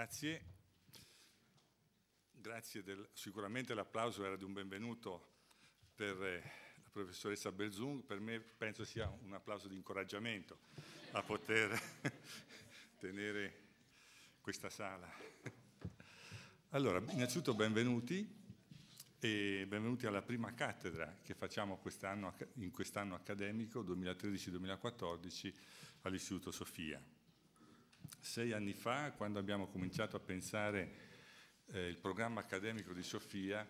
Grazie. Grazie del, sicuramente l'applauso era di un benvenuto per eh, la professoressa Belzung, per me penso sia un applauso di incoraggiamento a poter tenere questa sala. Allora, innanzitutto benvenuti e benvenuti alla prima cattedra che facciamo quest'anno, in quest'anno accademico 2013-2014 all'Istituto Sofia sei anni fa, quando abbiamo cominciato a pensare eh, il programma accademico di Sofia,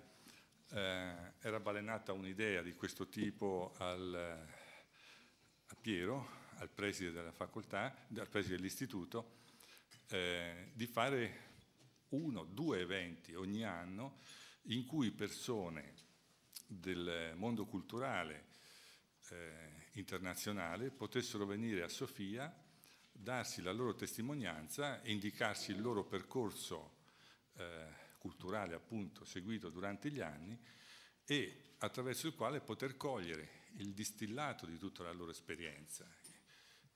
eh, era balenata un'idea di questo tipo al, eh, a Piero, al preside della facoltà, al preside dell'istituto, eh, di fare uno, due eventi ogni anno in cui persone del mondo culturale eh, internazionale potessero venire a Sofia darsi la loro testimonianza e indicarsi il loro percorso eh, culturale appunto seguito durante gli anni e attraverso il quale poter cogliere il distillato di tutta la loro esperienza,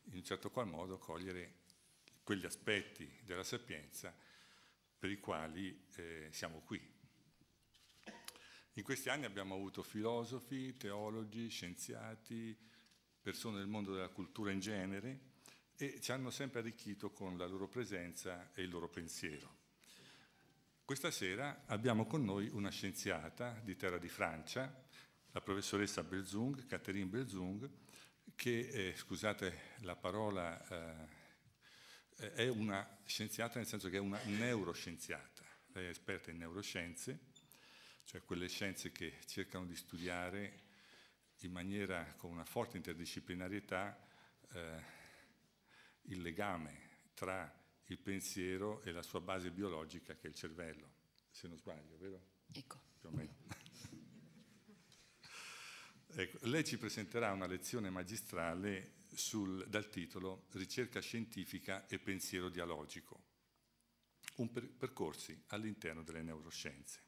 in un certo qual modo cogliere quegli aspetti della sapienza per i quali eh, siamo qui. In questi anni abbiamo avuto filosofi, teologi, scienziati, persone del mondo della cultura in genere, e ci hanno sempre arricchito con la loro presenza e il loro pensiero. Questa sera abbiamo con noi una scienziata di Terra di Francia, la professoressa Belzung, Catherine Belzung, che, eh, scusate la parola, eh, è una scienziata nel senso che è una neuroscienziata, lei è esperta in neuroscienze, cioè quelle scienze che cercano di studiare in maniera con una forte interdisciplinarietà eh, il legame tra il pensiero e la sua base biologica che è il cervello, se non sbaglio, vero? Ecco. Più o meno. ecco. Lei ci presenterà una lezione magistrale sul, dal titolo Ricerca scientifica e pensiero dialogico, un per, percorsi all'interno delle neuroscienze.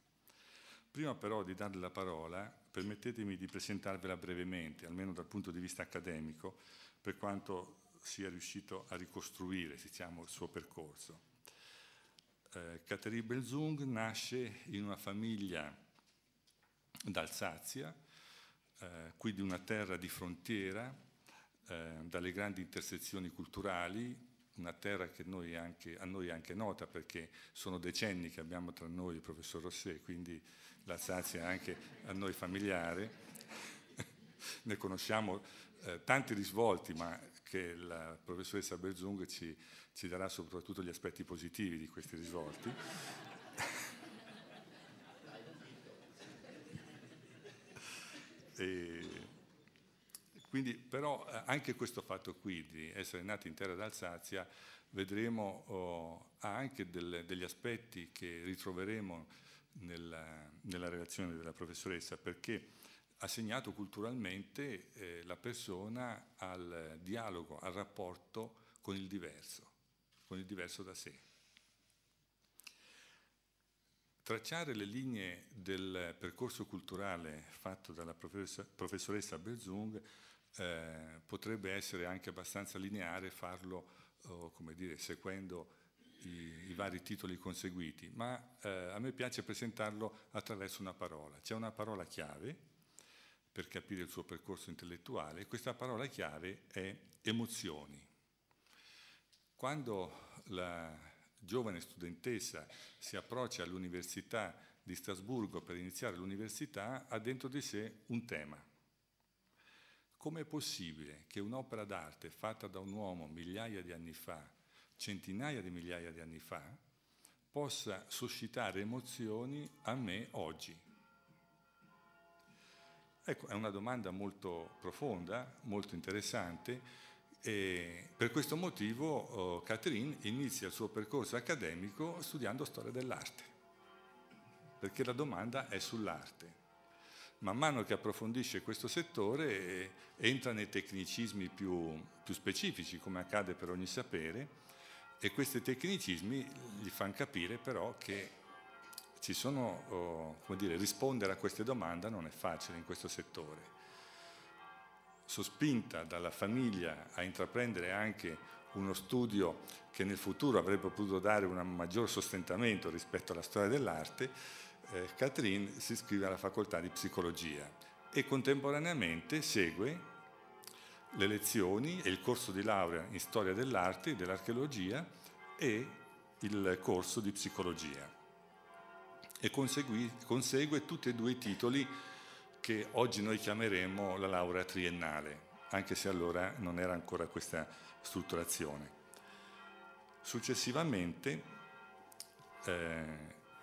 Prima però di darle la parola, permettetemi di presentarvela brevemente, almeno dal punto di vista accademico, per quanto sia riuscito a ricostruire diciamo, il suo percorso. Eh, Kateri Belzung nasce in una famiglia d'Alsazia, eh, quindi una terra di frontiera, eh, dalle grandi intersezioni culturali, una terra che noi anche, a noi è anche nota perché sono decenni che abbiamo tra noi il professor Rossé, quindi l'Alsazia è anche a noi familiare. ne conosciamo eh, tanti risvolti, ma che la professoressa Berzung ci, ci darà soprattutto gli aspetti positivi di questi risvolti. e, quindi, però eh, anche questo fatto qui di essere nati in terra d'Alsazia vedremo oh, ha anche del, degli aspetti che ritroveremo nella, nella, relazione della professoressa perché ha segnato culturalmente eh, la persona al dialogo, al rapporto con il diverso, con il diverso da sé. Tracciare le linee del percorso culturale fatto dalla professoressa Berzung eh, potrebbe essere anche abbastanza lineare farlo, oh, come dire, seguendo i, i, vari titoli conseguiti, ma eh, a me piace presentarlo attraverso una parola. C'è una parola chiave, per capire il suo percorso intellettuale questa parola chiave è emozioni. Quando la giovane studentessa si approccia all'Università di Strasburgo per iniziare l'università, ha dentro di sé un tema. Com'è possibile che un'opera d'arte fatta da un uomo migliaia di anni fa, centinaia di migliaia di anni fa, possa suscitare emozioni a me oggi? Ecco, è una domanda molto profonda, molto interessante e per questo motivo eh, Catherine inizia il suo percorso accademico studiando storia dell'arte, perché la domanda è sull'arte. Man mano che approfondisce questo settore eh, entra nei tecnicismi più, più specifici, come accade per ogni sapere, e questi tecnicismi gli fanno capire però che sono, oh, come dire, rispondere a queste domande non è facile in questo settore. Sospinta dalla famiglia a intraprendere anche uno studio che nel futuro avrebbe potuto dare un maggior sostentamento rispetto alla storia dell'arte, eh, Catherine si iscrive alla facoltà di psicologia e contemporaneamente segue le lezioni e il corso di laurea in storia dell'arte e dell'archeologia e il corso di psicologia e consegui, consegue tutti e due i titoli che oggi noi chiameremo la laurea triennale, anche se allora non era ancora questa strutturazione. Successivamente, eh,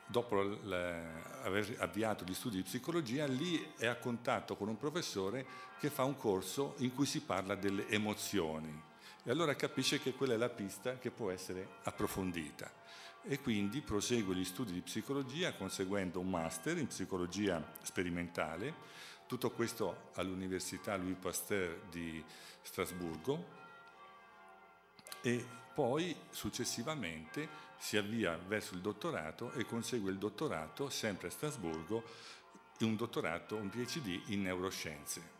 dopo aver avviato gli studi di psicologia, lì è a contatto con un professore che fa un corso in cui si parla delle emozioni e allora capisce che quella è la pista che può essere approfondita e quindi prosegue gli studi di psicologia conseguendo un master in psicologia sperimentale, tutto questo all'Università Louis Pasteur di Strasburgo e poi successivamente si avvia verso il dottorato e consegue il dottorato sempre a Strasburgo, un dottorato, un PhD in neuroscienze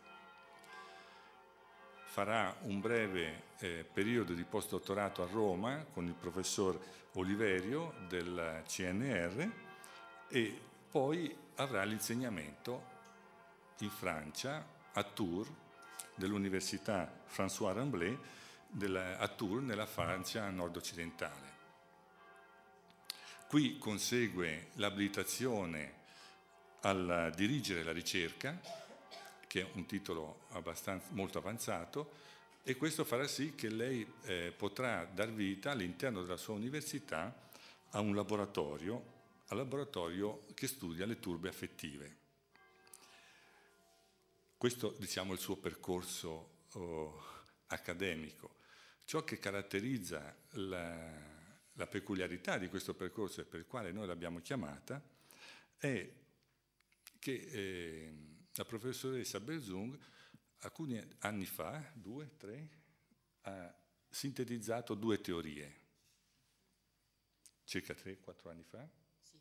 farà un breve eh, periodo di postdottorato a Roma con il professor Oliverio del CNR e poi avrà l'insegnamento in Francia a Tours dell'Università François Ramblay della, a Tours nella Francia nord-occidentale. Qui consegue l'abilitazione al dirigere la ricerca che è un titolo molto avanzato, e questo farà sì che lei eh, potrà dar vita all'interno della sua università a un laboratorio, al laboratorio che studia le turbe affettive. Questo diciamo è il suo percorso oh, accademico. Ciò che caratterizza la, la peculiarità di questo percorso e per il quale noi l'abbiamo chiamata è che eh, la professoressa Berzung alcuni anni fa, due, tre, ha sintetizzato due teorie, circa tre, quattro anni fa. Sì,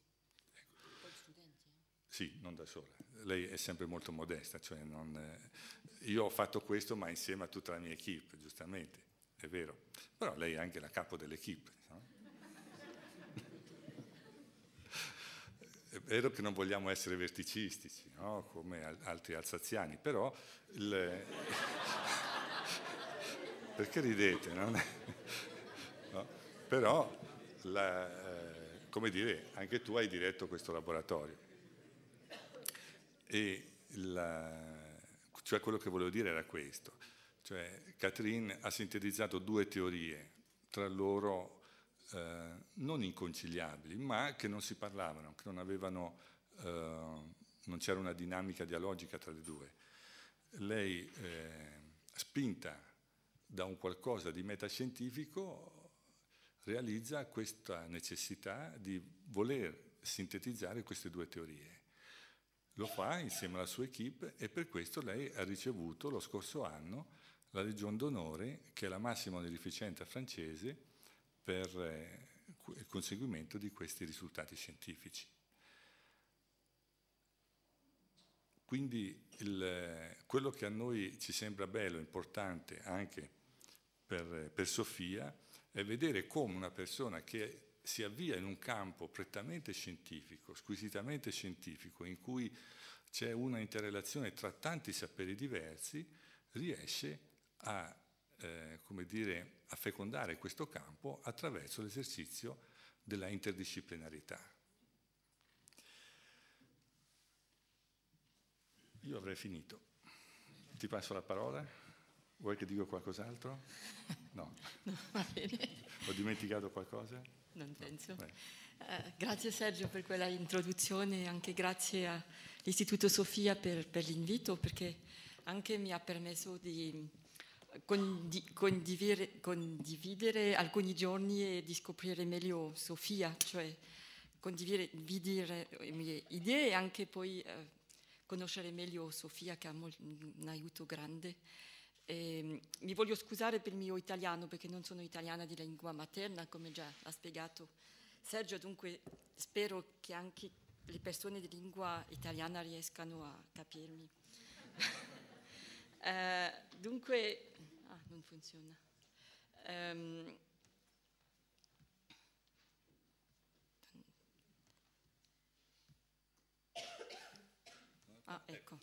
ecco. Eh? Sì, non da sola. Lei è sempre molto modesta, cioè non, eh, io ho fatto questo ma insieme a tutta la mia equip, giustamente, è vero. Però lei è anche la capo dell'equipe, È vero che non vogliamo essere verticistici, no? come altri alsaziani, però... Il... Perché ridete? No? no? Però, la, eh, come dire, anche tu hai diretto questo laboratorio. La, eh, cioè quello che volevo dire era questo. Cioè, Catherine ha sintetizzato due teorie, tra loro eh, non inconciliabili, ma che non si parlavano, che non avevano, eh, non c'era una dinamica dialogica tra le due. Lei, eh, spinta da un qualcosa di metascientifico, realizza questa necessità di voler sintetizzare queste due teorie. Lo fa insieme alla sua equip e per questo lei ha ricevuto lo scorso anno la Legion d'Onore, che è la massima onorificenza francese, per eh, il conseguimento di questi risultati scientifici. Quindi il, quello che a noi ci sembra bello, importante anche per, per Sofia, è vedere come una persona che si avvia in un campo prettamente scientifico, squisitamente scientifico, in cui c'è una interrelazione tra tanti saperi diversi, riesce a eh, come dire, a fecondare questo campo attraverso l'esercizio della interdisciplinarità. Io avrei finito. Ti passo la parola? Vuoi che dica qualcos'altro? No. no Ho dimenticato qualcosa? Non penso. No, eh, grazie Sergio per quella introduzione e anche grazie all'Istituto Sofia per, per l'invito perché anche mi ha permesso di condi condividere, condividere, alcuni giorni e di scoprire meglio Sofia, cioè condividere le mie idee e anche poi eh, conoscere meglio Sofia che ha un aiuto grande. E, ehm, mi voglio scusare per il mio italiano perché non sono italiana di lingua materna, come già ha spiegato Sergio, dunque spero che anche le persone di lingua italiana riescano a capirmi. eh, dunque Ah, non funziona. Um, ah, ecco.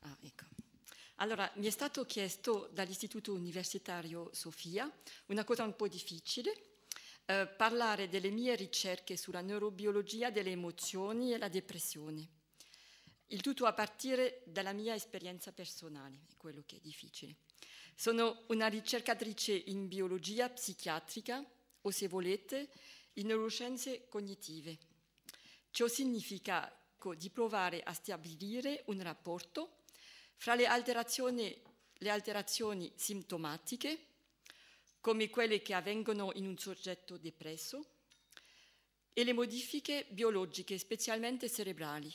ah, ecco. Allora, mi è stato chiesto dall'Istituto Universitario Sofia una cosa un po' difficile, eh, parlare delle mie ricerche sulla neurobiologia delle emozioni e la depressione. Il tutto a partire dalla mia esperienza personale, quello che è difficile. Sono una ricercatrice in biologia psichiatrica o, se volete, in neuroscienze cognitive. Ciò significa di provare a stabilire un rapporto fra le alterazioni, le alterazioni sintomatiche, come quelle che avvengono in un soggetto depresso, e le modifiche biologiche, specialmente cerebrali.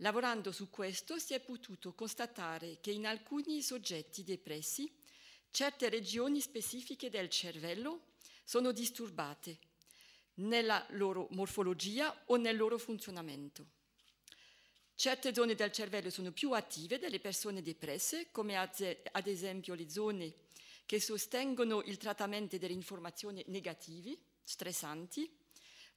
Lavorando su questo si è potuto constatare che in alcuni soggetti depressi certe regioni specifiche del cervello sono disturbate nella loro morfologia o nel loro funzionamento. Certe zone del cervello sono più attive delle persone depresse, come ad esempio le zone che sostengono il trattamento delle informazioni negative, stressanti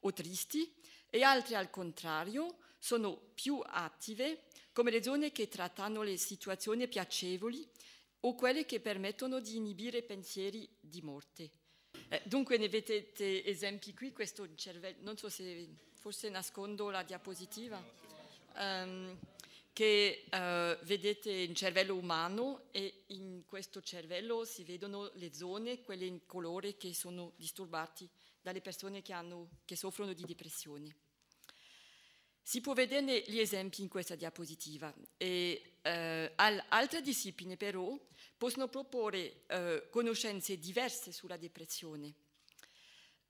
o tristi, e altre al contrario, sono più attive come le zone che trattano le situazioni piacevoli o quelle che permettono di inibire pensieri di morte. Eh, dunque ne vedete esempi qui, questo cervello, non so se forse nascondo la diapositiva, um, che uh, vedete il cervello umano e in questo cervello si vedono le zone, quelle in colore che sono disturbate dalle persone che, hanno, che soffrono di depressione. Si può vedere gli esempi in questa diapositiva e eh, altre discipline però possono proporre eh, conoscenze diverse sulla depressione.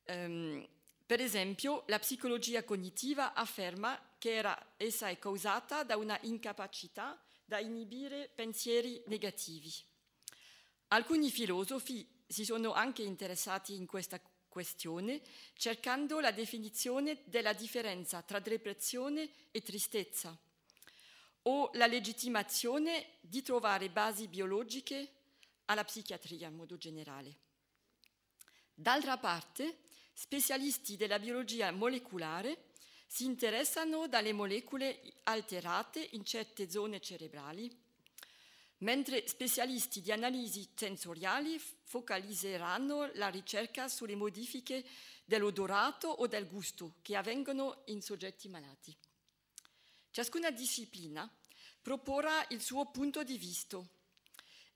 Um, per esempio, la psicologia cognitiva afferma che era, essa è causata da una incapacità da inibire pensieri negativi. Alcuni filosofi si sono anche interessati in questa questione cercando la definizione della differenza tra depressione e tristezza o la legittimazione di trovare basi biologiche alla psichiatria in modo generale. D'altra parte, specialisti della biologia molecolare si interessano dalle molecole alterate in certe zone cerebrali mentre specialisti di analisi sensoriali focalizzeranno la ricerca sulle modifiche dell'odorato o del gusto che avvengono in soggetti malati. Ciascuna disciplina proporrà il suo punto di vista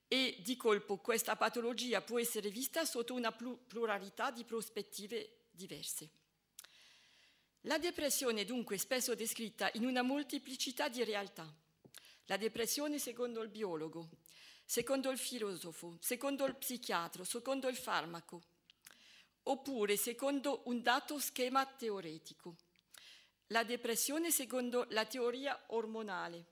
e di colpo questa patologia può essere vista sotto una pluralità di prospettive diverse. La depressione è dunque spesso descritta in una molteplicità di realtà la depressione secondo il biologo, secondo il filosofo, secondo il psichiatro, secondo il farmaco, oppure secondo un dato schema teoretico. La depressione secondo la teoria ormonale,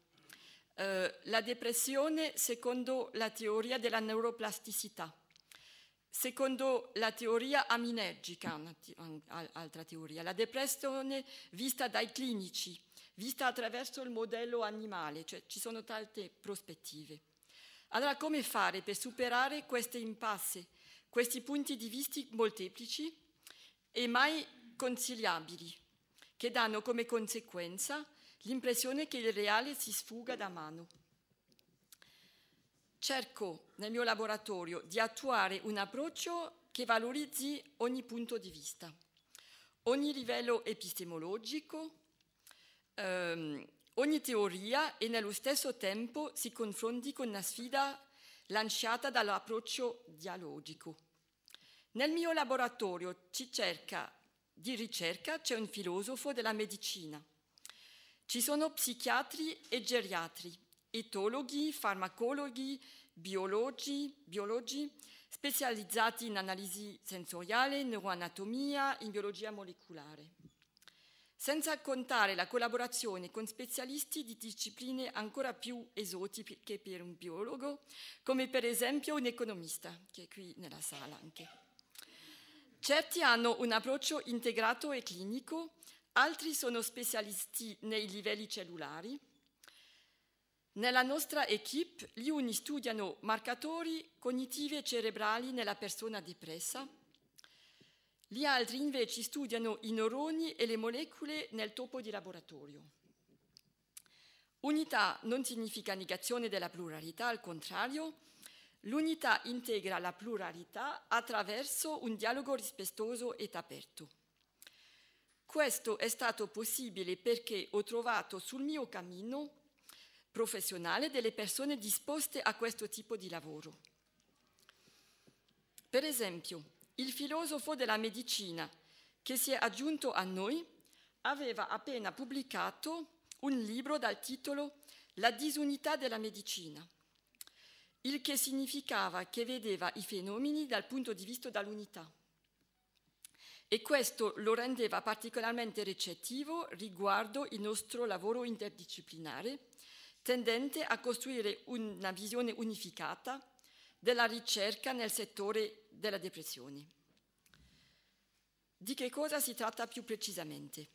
eh, la depressione secondo la teoria della neuroplasticità, secondo la teoria aminergica, un'altra teoria, la depressione vista dai clinici, vista attraverso il modello animale, cioè ci sono tante prospettive. Allora come fare per superare queste impasse, questi punti di vista molteplici e mai conciliabili, che danno come conseguenza l'impressione che il reale si sfuga da mano? Cerco nel mio laboratorio di attuare un approccio che valorizzi ogni punto di vista, ogni livello epistemologico, ehm, ogni teoria e nello stesso tempo si confronti con la sfida lanciata dall'approccio dialogico. Nel mio laboratorio cerca, di ricerca c'è un filosofo della medicina. Ci sono psichiatri e geriatri, etologhi, farmacologhi, biologi, biologi specializzati in analisi sensoriale, neuroanatomia, in biologia molecolare senza contare la collaborazione con specialisti di discipline ancora più esotiche per un biologo, come per esempio un economista, che è qui nella sala anche. Certi hanno un approccio integrato e clinico, altri sono specialisti nei livelli cellulari. Nella nostra equip, gli uni studiano marcatori cognitivi e cerebrali nella persona depressa, gli altri invece studiano i neuroni e le molecole nel topo di laboratorio. Unità non significa negazione della pluralità, al contrario, l'unità integra la pluralità attraverso un dialogo rispettoso ed aperto. Questo è stato possibile perché ho trovato sul mio cammino professionale delle persone disposte a questo tipo di lavoro. Per esempio, il filosofo della medicina che si è aggiunto a noi aveva appena pubblicato un libro dal titolo La disunità della medicina, il che significava che vedeva i fenomeni dal punto di vista dell'unità. E questo lo rendeva particolarmente recettivo riguardo il nostro lavoro interdisciplinare, tendente a costruire una visione unificata della ricerca nel settore della depressione. Di che cosa si tratta più precisamente?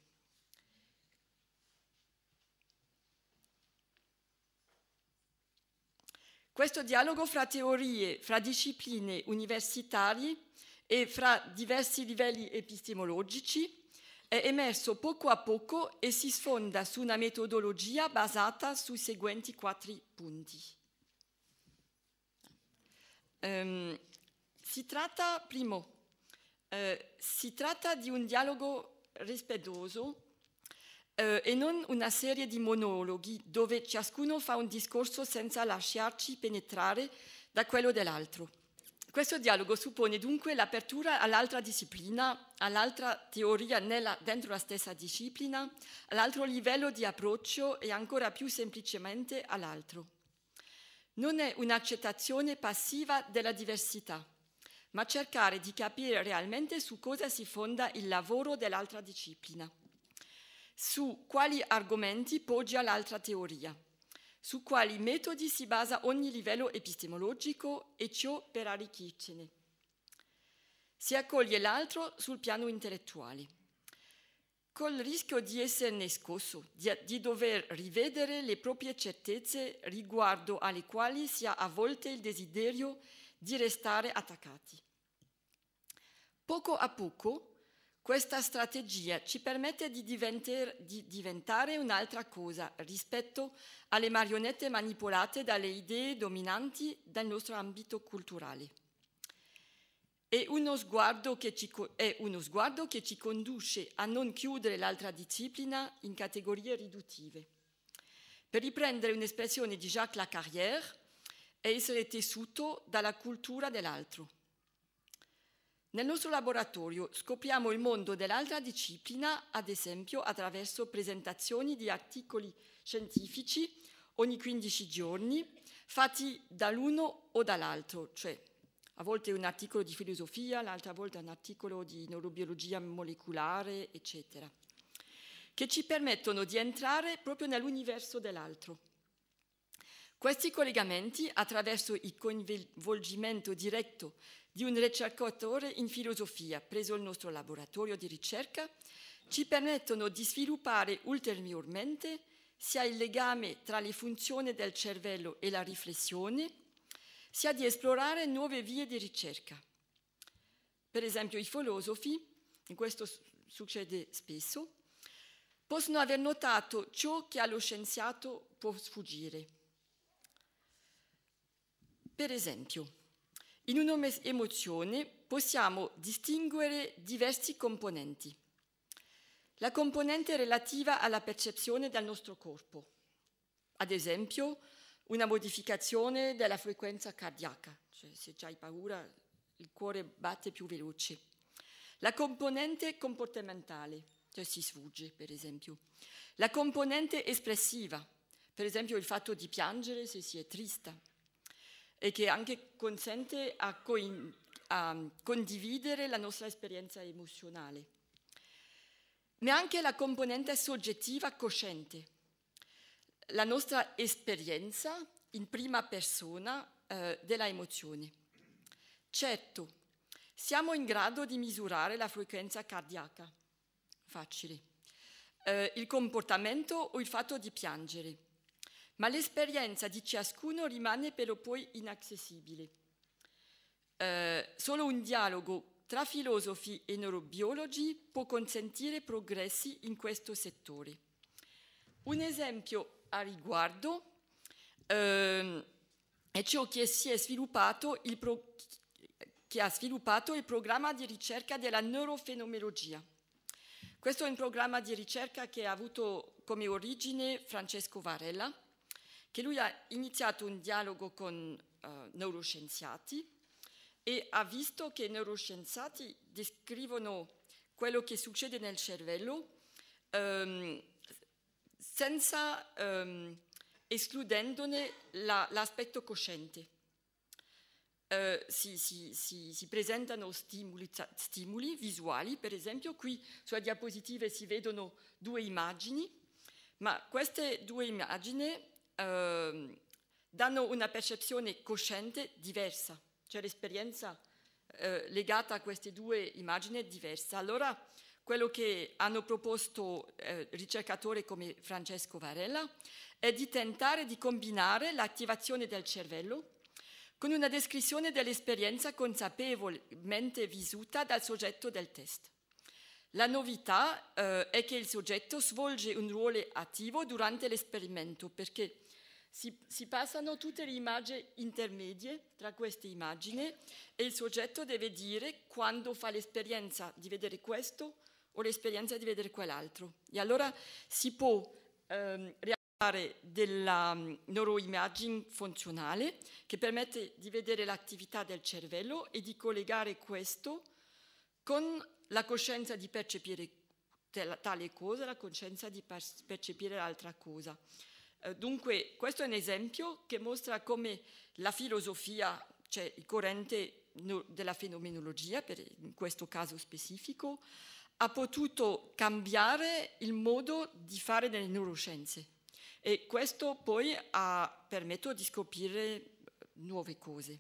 Questo dialogo fra teorie, fra discipline universitarie e fra diversi livelli epistemologici è emerso poco a poco e si sfonda su una metodologia basata sui seguenti quattro punti. Um, si tratta, primo, uh, si tratta di un dialogo rispettoso uh, e non una serie di monologhi dove ciascuno fa un discorso senza lasciarci penetrare da quello dell'altro. Questo dialogo suppone dunque l'apertura all'altra disciplina, all'altra teoria nella, dentro la stessa disciplina, all'altro livello di approccio e ancora più semplicemente all'altro non è un'accettazione passiva della diversità, ma cercare di capire realmente su cosa si fonda il lavoro dell'altra disciplina, su quali argomenti poggia l'altra teoria, su quali metodi si basa ogni livello epistemologico e ciò per arricchircene. Si accoglie l'altro sul piano intellettuale col rischio di esserne scosso, di, di, dover rivedere le proprie certezze riguardo alle quali si ha a volte il desiderio di restare attaccati. Poco a poco questa strategia ci permette di, diventer, di diventare un'altra cosa rispetto alle marionette manipolate dalle idee dominanti del nostro ambito culturale. È uno sguardo che ci, uno sguardo che ci conduce a non chiudere l'altra disciplina in categorie riduttive. Per riprendere un'espressione di Jacques Lacarrière, è essere tessuto dalla cultura dell'altro. Nel nostro laboratorio scopriamo il mondo dell'altra disciplina, ad esempio attraverso presentazioni di articoli scientifici ogni 15 giorni fatti dall'uno o dall'altro, cioè a volte un articolo di filosofia, l'altra volta un articolo di neurobiologia molecolare, eccetera, che ci permettono di entrare proprio nell'universo dell'altro. Questi collegamenti, attraverso il coinvolgimento diretto di un ricercatore in filosofia preso il nostro laboratorio di ricerca, ci permettono di sviluppare ulteriormente sia il legame tra le funzioni del cervello e la riflessione, sia di esplorare nuove vie di ricerca. Per esempio i filosofi, e questo succede spesso, possono aver notato ciò che allo scienziato può sfuggire. Per esempio, in un'emozione possiamo distinguere diversi componenti. La componente relativa alla percezione del nostro corpo, ad esempio una modificazione della frequenza cardiaca, cioè se hai paura il cuore batte più veloce. La componente comportamentale, cioè si sfugge per esempio. La componente espressiva, per esempio il fatto di piangere se si è trista e che anche consente a, coin- a condividere la nostra esperienza emozionale. Ma anche la componente soggettiva cosciente, la nostra esperienza in prima persona eh, della emozione. Certo, siamo in grado di misurare la frequenza cardiaca, facile, eh, il comportamento o il fatto di piangere, ma l'esperienza di ciascuno rimane però poi inaccessibile. Eh, solo un dialogo tra filosofi e neurobiologi può consentire progressi in questo settore. Un esempio a riguardo ehm, e ciò che, che ha sviluppato il programma di ricerca della neurofenomenologia. Questo è un programma di ricerca che ha avuto come origine Francesco Varella, che lui ha iniziato un dialogo con eh, neuroscienziati e ha visto che i neuroscienziati descrivono quello che succede nel cervello ehm, senza ehm, escludendone la, l'aspetto cosciente. Eh, si, si, si, si, presentano stimoli, cioè stimoli visuali, per esempio qui sulla diapositiva si vedono due immagini, ma queste due immagini eh, danno una percezione cosciente diversa, cioè l'esperienza eh, legata a queste due immagini è diversa. Allora quello che hanno proposto eh, ricercatori come Francesco Varella, è di tentare di combinare l'attivazione del cervello con una descrizione dell'esperienza consapevolmente vissuta dal soggetto del test. La novità eh, è che il soggetto svolge un ruolo attivo durante l'esperimento perché si, si, passano tutte le immagini intermedie tra queste immagini e il soggetto deve dire quando fa l'esperienza di vedere questo o l'esperienza di vedere quell'altro. E allora si può ehm, realizzare della mm, neuroimaging funzionale che permette di vedere l'attività del cervello e di collegare questo con la coscienza di percepire tale cosa, la coscienza di percepire l'altra cosa. Eh, dunque, questo è un esempio che mostra come la filosofia, cioè il corrente della fenomenologia, per in questo caso specifico, ha potuto cambiare il modo di fare delle neuroscienze e questo poi ha permesso di scoprire eh, nuove cose.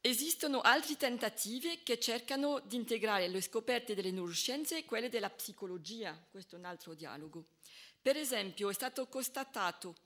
Esistono altri tentativi che cercano di integrare le scoperte delle neuroscienze e quelle della psicologia, questo è un altro dialogo. Per esempio è stato constatato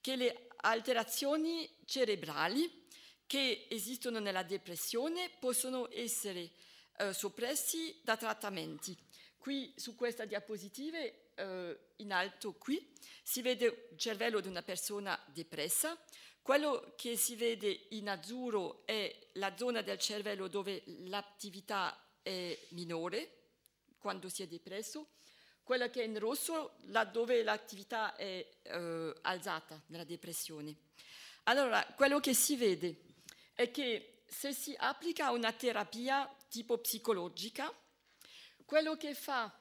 che le alterazioni cerebrali che esistono nella depressione possono essere eh, soppressi da trattamenti. Qui su questa diapositiva, eh, in alto qui, si vede il cervello di una persona depressa. Quello che si vede in azzurro è la zona del cervello dove l'attività è minore quando si è depresso, quella che è in rosso laddove l'attività è eh, alzata nella depressione. Allora, quello che si vede è che se si applica una terapia tipo psicologica. Quello che fa,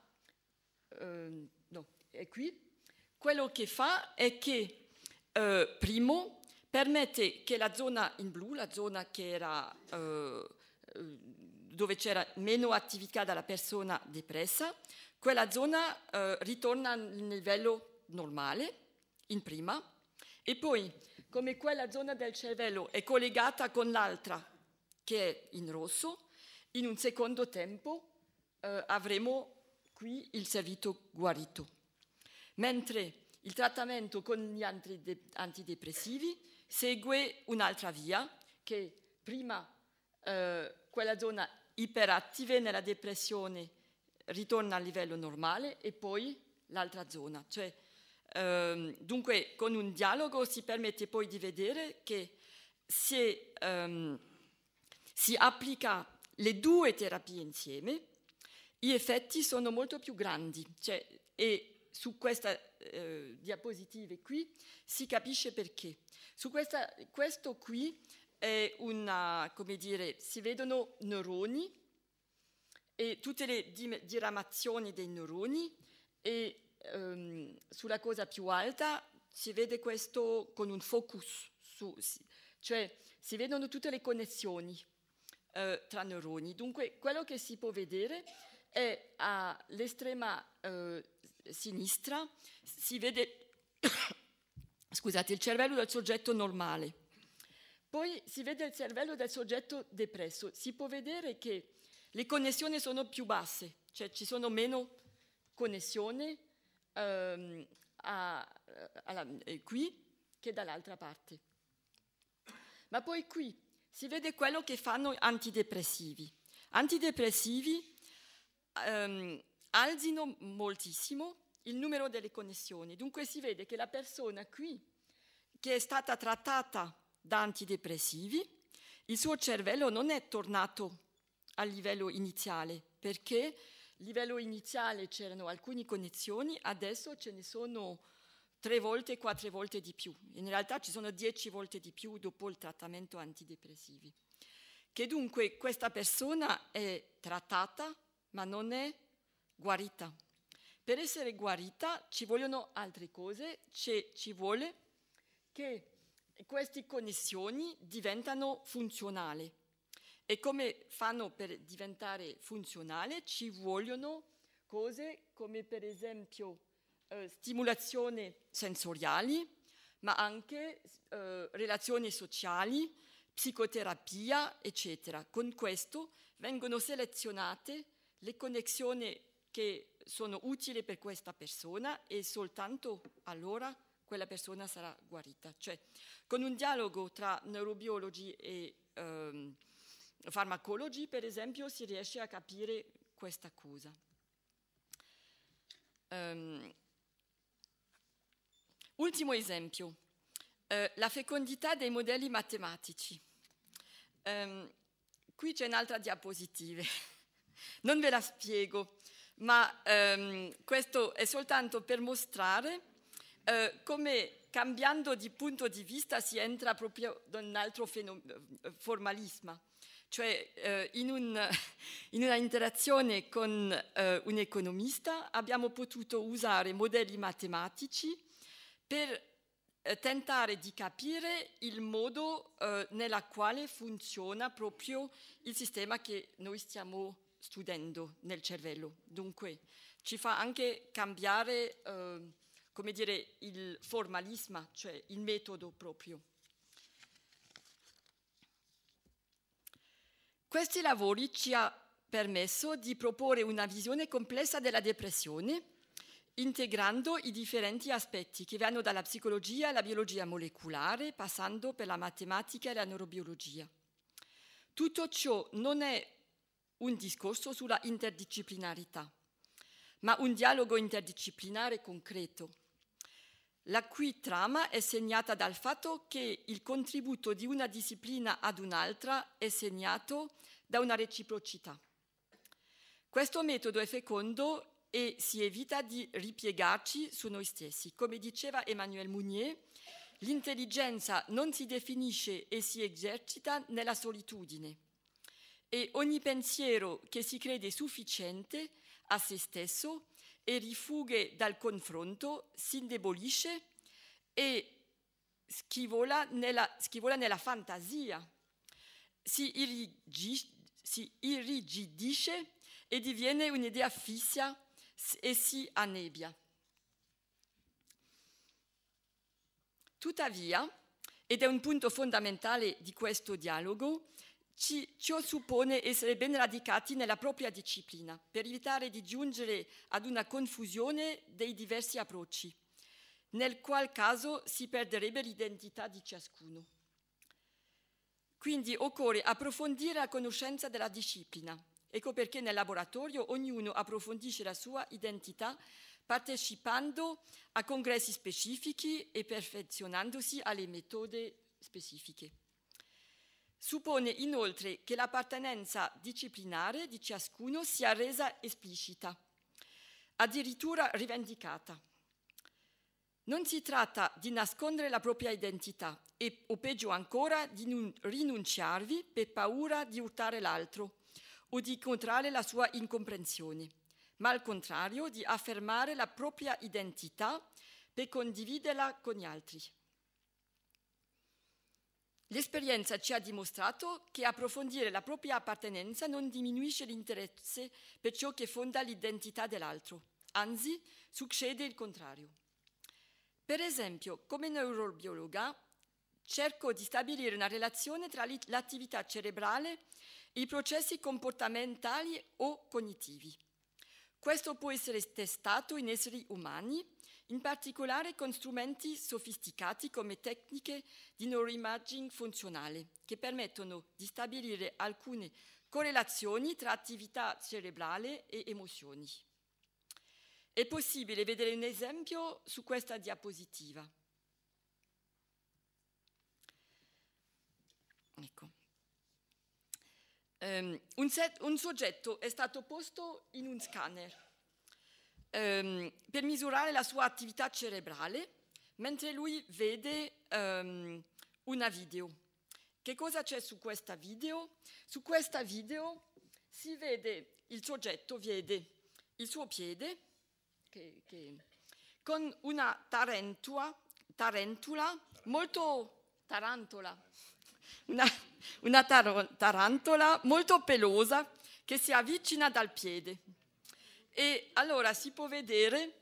eh, no, è qui, quello che fa è che, eh, primo, permette che la zona in blu, la zona che era, eh, eh dove c'era meno attività dalla persona depressa, quella zona eh, ritorna al livello normale, in prima, e poi come quella zona del cervello è collegata con l'altra che è in rosso, in un secondo tempo eh, avremo qui il servito guarito, mentre il trattamento con gli antidepressivi segue un'altra via che prima eh, quella zona iperattiva nella depressione ritorna al livello normale e poi l'altra zona. Cioè, ehm, dunque con un dialogo si permette poi di vedere che se ehm, si applica le due terapie insieme, gli effetti sono molto più grandi. Cioè, e su questa eh, diapositiva qui si capisce perché. Su questa, questo qui è una, come dire, si vedono neuroni e tutte le diramazioni dei neuroni e ehm, sulla cosa più alta si vede questo con un focus, su, cioè si vedono tutte le connessioni eh, tra neuroni. Dunque quello che si può vedere è all'estrema eh, sinistra, si vede scusate, il cervello del soggetto normale, poi si vede il cervello del soggetto depresso, si può vedere che le connessioni sono più basse, cioè ci sono meno connessioni ehm, eh, qui che dall'altra parte. Ma poi qui si vede quello che fanno antidepressivi. Antidepressivi ehm, alzino moltissimo il numero delle connessioni, dunque si vede che la persona qui che è stata trattata da antidepressivi, il suo cervello non è tornato al livello iniziale, perché a livello iniziale c'erano alcune connessioni, adesso ce ne sono tre volte, quattro volte di più. In realtà ci sono dieci volte di più dopo il trattamento antidepressivi. Che dunque questa persona è trattata ma non è guarita. Per essere guarita ci vogliono altre cose, ci vuole che queste connessioni diventano funzionali. E come fanno per diventare funzionali? Ci vogliono cose come per esempio eh, stimolazioni sensoriali, ma anche eh, relazioni sociali, psicoterapia, eccetera. Con questo vengono selezionate le connessioni che sono utili per questa persona e soltanto allora quella persona sarà guarita. Cioè, con un dialogo tra neurobiologi e ehm, farmacologi, per esempio, si riesce a capire questa cosa. Um, Ultimo esempio, eh, la fecondità dei modelli matematici. Um, qui c'è un'altra diapositiva, non ve la spiego, ma um, questo è soltanto per mostrare uh, come cambiando di punto di vista si entra proprio eh, cioè, eh, in un altro formalismo, cioè uh, in, un, in, una interazione con uh, un economista abbiamo potuto usare modelli matematici per eh, tentare di capire il modo eh, nella quale funziona proprio il sistema che noi stiamo studiando nel cervello. Dunque, ci fa anche cambiare, eh, come dire, il formalismo, cioè il metodo proprio. Questi lavori ci hanno permesso di proporre una visione complessa della depressione integrando i differenti aspetti che vanno dalla psicologia alla biologia molecolare, passando per la matematica e la neurobiologia. Tutto ciò non è un discorso sulla interdisciplinarità, ma un dialogo interdisciplinare concreto, la cui trama è segnata dal fatto che il contributo di una disciplina ad un'altra è segnato da una reciprocità. Questo metodo è fecondo e si evita di ripiegarci su noi stessi. Come diceva Emmanuel Mounier, l'intelligenza non si definisce e si esercita nella solitudine e ogni pensiero che si crede sufficiente a se stesso e rifughe dal confronto si indebolisce e schivola nella, schivola nella fantasia, si, irrigi, si irrigidisce e diviene un'idea fissa e si annebbia. Tuttavia, ed è un punto fondamentale di questo dialogo, ci, ciò suppone essere ben radicati nella propria disciplina per evitare di giungere ad una confusione dei diversi approcci, nel qual caso si perderebbe l'identità di ciascuno. Quindi occorre approfondire la conoscenza della disciplina Ecco perché nel laboratorio ognuno approfondisce la sua identità partecipando a congressi specifici e perfezionandosi alle metode specifiche. Suppone inoltre che l'appartenenza disciplinare di ciascuno sia resa esplicita, addirittura rivendicata. Non si tratta di nascondere la propria identità e, o peggio ancora, di rinunciarvi per paura di urtare l'altro o di incontrare la sua incomprensione, ma al contrario di affermare la propria identità per condividerla con gli altri. L'esperienza ci ha dimostrato che approfondire la propria appartenenza non diminuisce l'interesse per ciò che fonda l'identità dell'altro, anzi succede il contrario. Per esempio, come neurobiologa, cerco di stabilire una relazione tra l'attività cerebrale i processi comportamentali o cognitivi. Questo può essere testato in esseri umani, in particolare con strumenti sofisticati come tecniche di neuroimaging funzionale, che permettono di stabilire alcune correlazioni tra attività cerebrale e emozioni. È possibile vedere un esempio su questa diapositiva. Um, un, set, un, soggetto è stato posto in un scanner um, per misurare la sua attività cerebrale mentre lui vede um, una video. Che cosa c'è su questa video? Su questa video si vede, il soggetto vede il suo piede che, che, con una tarentua, tarentula molto tarantola, una, una tar tarantola molto pelosa che si avvicina dal piede. E allora si può vedere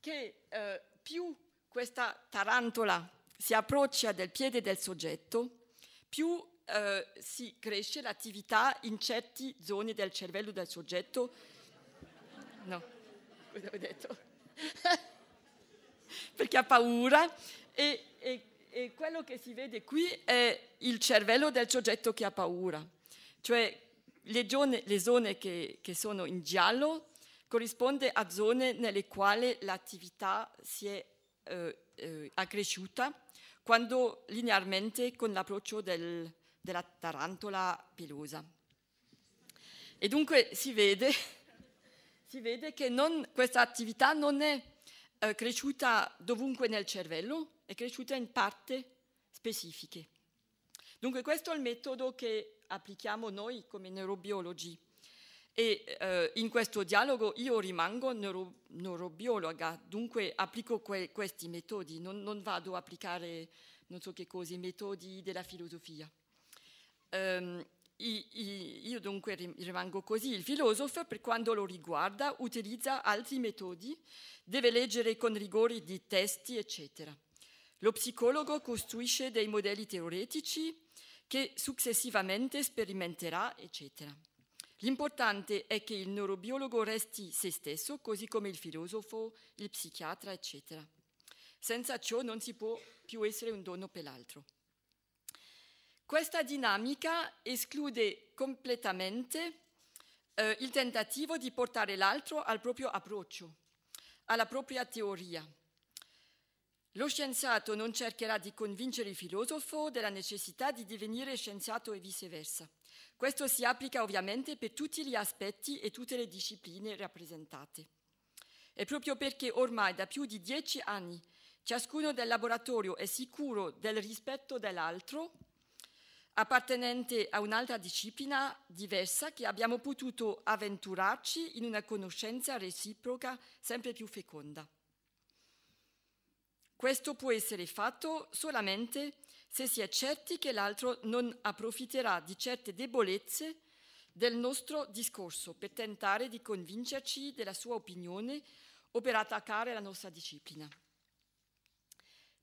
che eh, più questa tarantola si approccia del piede del soggetto, più eh, si cresce l'attività in certe zone del cervello del soggetto. No, cosa ho detto? Perché ha paura e, e e quello che si vede qui è il cervello del soggetto che ha paura, cioè le zone, le zone che, che, sono in giallo corrispondono a zone nelle quali l'attività si è eh, eh, accresciuta quando linearmente con l'approccio del, della tarantola pelosa. E dunque si vede, si vede che non, questa attività non è eh, cresciuta dovunque nel cervello e cresciuta in parti specifiche. Dunque questo è il metodo che applichiamo noi come neurobiologi e eh, in questo dialogo io rimango neuro, neurobiologa, dunque applico que questi metodi, non, non, vado a applicare non so che cose, metodi della filosofia. Um, io dunque rimango così, il filosofo per quando lo riguarda utilizza altri metodi, deve leggere con rigore di testi, eccetera. Lo psicologo costruisce dei modelli teoretici che successivamente sperimenterà, eccetera. L'importante è che il neurobiologo resti se stesso, così come il filosofo, il psichiatra, eccetera. Senza ciò non si può più essere un dono per l'altro. Questa dinamica esclude completamente eh, il tentativo di portare l'altro al proprio approccio, alla propria teoria. Lo scienziato non cercherà di convincere il filosofo della necessità di divenire scienziato e viceversa. Questo si applica ovviamente per tutti gli aspetti e tutte le discipline rappresentate. E proprio perché ormai da più di dieci anni ciascuno del laboratorio è sicuro del rispetto dell'altro, appartenente a un'altra disciplina diversa che abbiamo potuto avventurarci in una conoscenza reciproca sempre più feconda. Questo può essere fatto solamente se si è certi che l'altro non approfitterà di certe debolezze del nostro discorso per tentare di convincerci della sua opinione o per attaccare la nostra disciplina.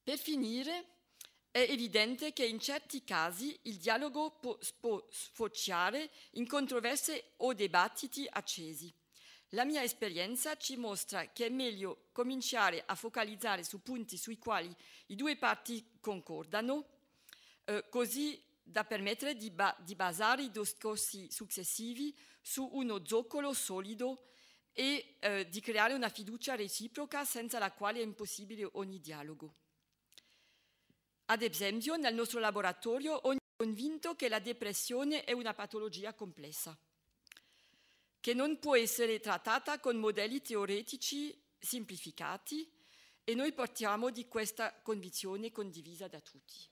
Per finire, è evidente che in certi casi il dialogo può, sfociare in controverse o dibattiti accesi. La mia esperienza ci mostra che è meglio cominciare a focalizzare su punti sui quali i due parti concordano, eh, così da permettere di, ba di, basare i discorsi successivi su uno zoccolo solido e eh, di creare una fiducia reciproca senza la quale è impossibile ogni dialogo. Ad esempio, nel nostro laboratorio ogni convinto che la depressione è una patologia complessa, che non può essere trattata con modelli teoretici semplificati e noi partiamo di questa convinzione condivisa da tutti.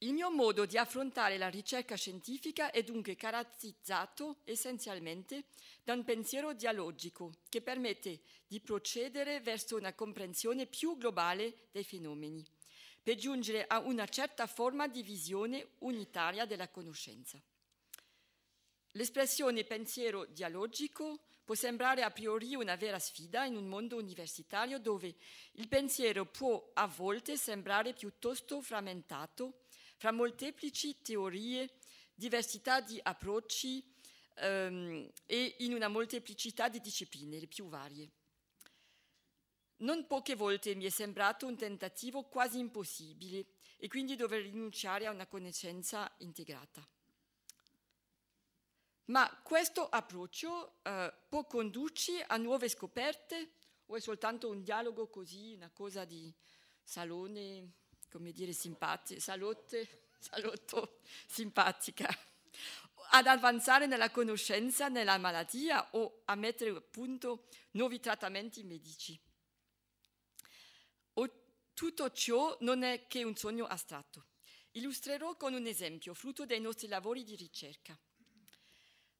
Il mio modo di affrontare la ricerca scientifica è dunque caratterizzato essenzialmente da un pensiero dialogico che permette di procedere verso una comprensione più globale dei fenomeni, per giungere a una certa forma di visione unitaria della conoscenza. L'espressione pensiero dialogico può sembrare a priori una vera sfida in un mondo universitario dove il pensiero può a volte sembrare piuttosto frammentato fra molteplici teorie, diversità di approcci ehm, e in una molteplicità di discipline, le più varie. Non poche volte mi è sembrato un tentativo quasi impossibile e quindi dover rinunciare a una conoscenza integrata. Ma questo approccio eh, può condurci a nuove scoperte o è soltanto un dialogo così, una cosa di salone come dire, simpatica, salute, salotto, simpatica, ad avanzare nella conoscenza, della malattia o a mettere a punto nuovi trattamenti medici. O, tutto ciò non è che un sogno astratto. Illustrerò con un esempio, frutto dei nostri lavori di ricerca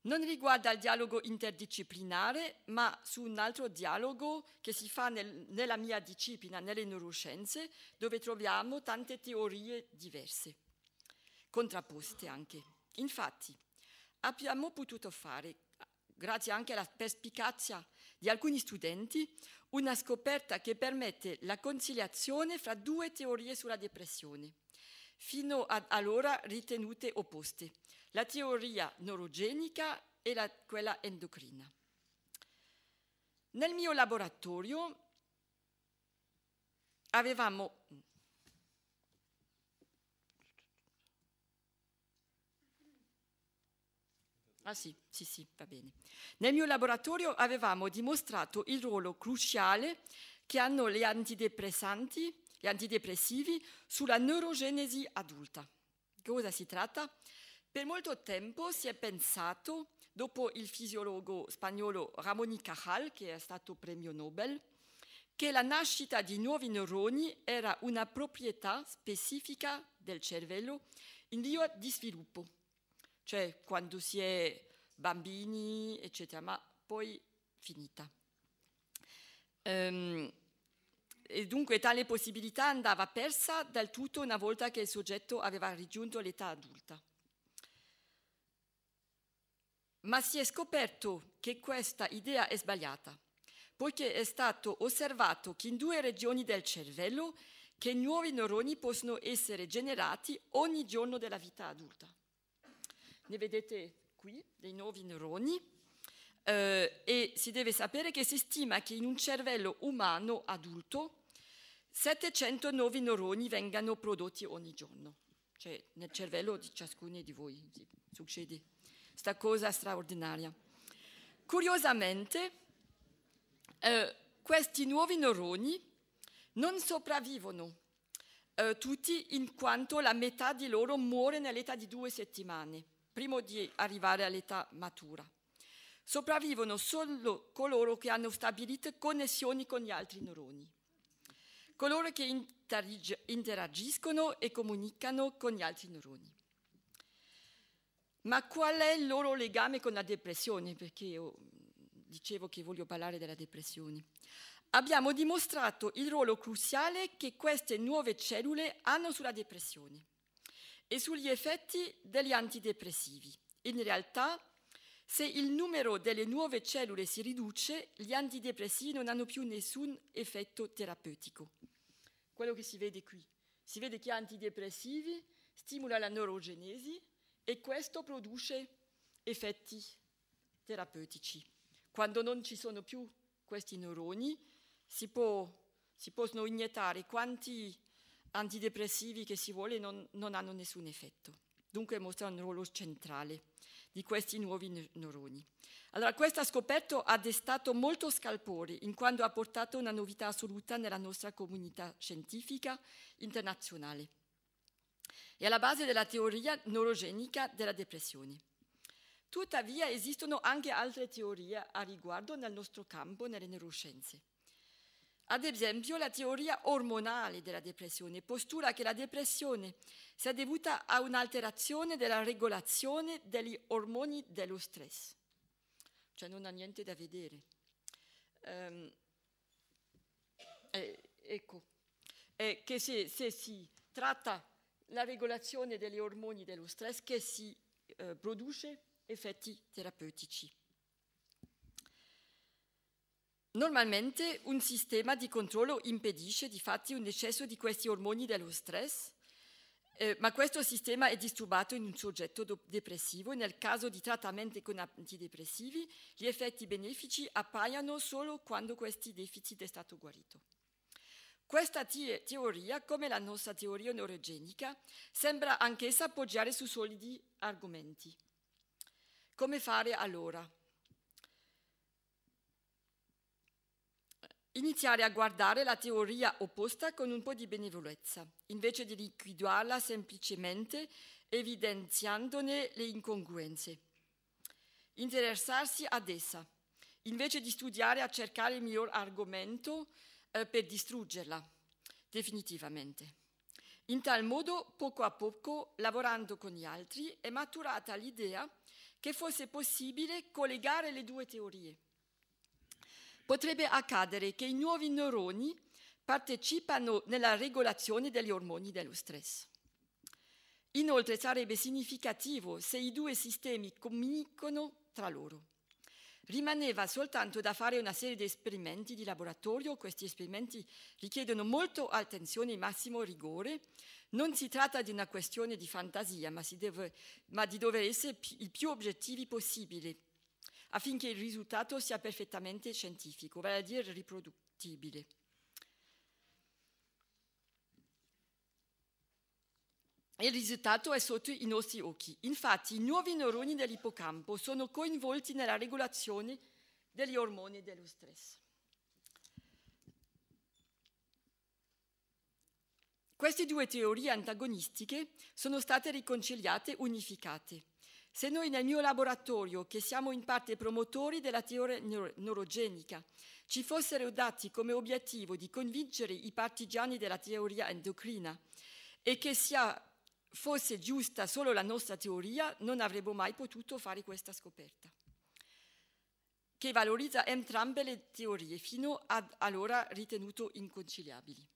non riguarda il dialogo interdisciplinare, ma su un altro dialogo che si fa nel, nella mia disciplina, nelle neuroscienze, dove troviamo tante teorie diverse, contrapposte anche. Infatti, abbiamo potuto fare, grazie anche alla perspicacia di alcuni studenti, una scoperta che permette la conciliazione fra due teorie sulla depressione, fino ad allora ritenute opposte la teoria neurogenica e la, quella endocrina. Nel mio laboratorio avevamo Ah sì, sì, sì, va bene. Nel mio laboratorio avevamo dimostrato il ruolo cruciale che hanno gli antidepressanti, gli antidepressivi sulla neurogenesi adulta. Cosa si tratta? Per molto tempo si è pensato, dopo il fisiologo spagnolo Ramon y Cajal, che è stato premio Nobel, che la nascita di nuovi neuroni era una proprietà specifica del cervello in via di sviluppo, cioè quando si è bambini, eccetera, ma poi finita. Ehm, e dunque tale possibilità andava persa del tutto una volta che il soggetto aveva raggiunto l'età adulta ma si è scoperto che questa idea è sbagliata, poiché è stato osservato che in due regioni del cervello che nuovi neuroni possono essere generati ogni giorno della vita adulta. Ne vedete qui dei nuovi neuroni eh, e si deve sapere che si stima che in un cervello umano adulto 700 nuovi neuroni vengano prodotti ogni giorno, cioè nel cervello di ciascuno di voi succede questa cosa straordinaria. Curiosamente, eh, questi nuovi neuroni non sopravvivono eh, tutti in quanto la metà di loro muore nell'età di due settimane, prima di arrivare all'età matura. Sopravvivono solo coloro che hanno stabilito connessioni con gli altri neuroni, coloro che interagiscono e comunicano con gli altri neuroni. Ma qual è il loro legame con la depressione? Perché io dicevo che voglio parlare della depressione. Abbiamo dimostrato il ruolo cruciale che queste nuove cellule hanno sulla depressione e sugli effetti degli antidepressivi. In realtà, se il numero delle nuove cellule si riduce, gli antidepressivi non hanno più nessun effetto terapeutico. Quello che si vede qui. Si vede che antidepressivi stimolano la neurogenesi, e questo produce effetti terapeutici. Quando non ci sono più questi neuroni, si, può, si possono iniettare quanti antidepressivi che si vuole, non, non hanno nessun effetto. Dunque mostra un ruolo centrale di questi nuovi neuroni. Allora, questa scoperta ha destato molto scalpore in quanto ha portato una novità assoluta nella nostra comunità scientifica internazionale e alla base della teoria neurogenica della depressione. Tuttavia esistono anche altre teorie a riguardo nel nostro campo, nelle neuroscienze. Ad esempio, la teoria ormonale della depressione postula che la depressione sia dovuta a un'alterazione della regolazione degli ormoni dello stress. Cioè non ha niente da vedere. Ehm, eh, ecco, eh, che se, se si tratta la regolazione degli ormoni dello stress che si eh, produce effetti terapeutici. Normalmente un sistema di controllo impedisce di fatti un eccesso di questi ormoni dello stress, eh, ma questo sistema è disturbato in un soggetto depressivo e nel caso di trattamenti con antidepressivi gli effetti benefici appaiono solo quando questi deficit è stato guarito. Questa te teoria, come la nostra teoria neurogenica, sembra anch'essa appoggiare su solidi argomenti. Come fare allora? Iniziare a guardare la teoria opposta con un po' di benevolenza, invece di liquidarla semplicemente evidenziandone le incongruenze. Interessarsi ad essa, invece di studiare a cercare il miglior argomento eh, per distruggerla definitivamente. In tal modo, poco a poco, lavorando con gli altri, è maturata l'idea che fosse possibile collegare le due teorie. Potrebbe accadere che i nuovi neuroni partecipano nella regolazione degli ormoni dello stress. Inoltre sarebbe significativo se i due sistemi comunicano tra loro rimaneva soltanto da fare una serie di esperimenti di laboratorio, questi esperimenti richiedono molto attenzione e massimo rigore, non si tratta di una questione di fantasia, ma, deve, ma di dover essere i più obiettivi possibili affinché il risultato sia perfettamente scientifico, vale a dire riproduttibile. Il risultato è sotto i nostri occhi. Infatti i nuovi neuroni dell'ippocampo sono coinvolti nella regolazione degli ormoni dello stress. Queste due teorie antagonistiche sono state riconciliate, unificate. Se noi nel mio laboratorio, che siamo in parte promotori della teoria neurogenica, ci fossero dati come obiettivo di convincere i partigiani della teoria endocrina e che sia fosse giusta solo la nostra teoria, non avremmo mai potuto fare questa scoperta, che valorizza entrambe le teorie fino ad allora ritenute inconciliabili.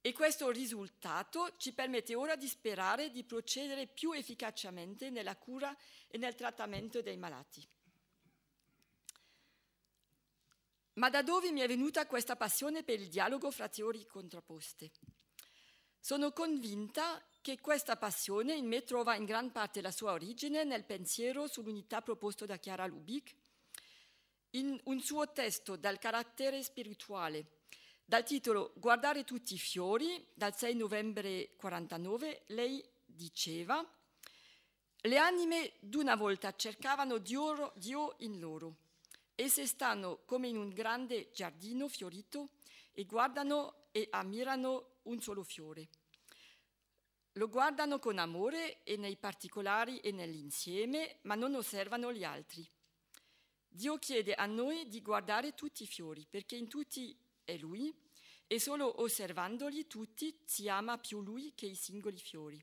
E questo risultato ci permette ora di sperare di procedere più efficacemente nella cura e nel trattamento dei malati. Ma da dove mi è venuta questa passione per il dialogo fra teorie contrapposte? Sono convinta che questa passione in me trova in gran parte la sua origine nel pensiero sull'unità proposto da Chiara Lubic, in un suo testo dal carattere spirituale, dal titolo Guardare tutti i fiori, dal 6 novembre 49, lei diceva le anime d'una volta cercavano Dio, Dio in loro. Esse stanno come in un grande giardino fiorito e guardano e ammirano un solo fiore. Lo guardano con amore e nei particolari e nell'insieme, ma non osservano gli altri. Dio chiede a noi di guardare tutti i fiori, perché in tutti è Lui e solo osservandoli tutti si ama più Lui che i singoli fiori.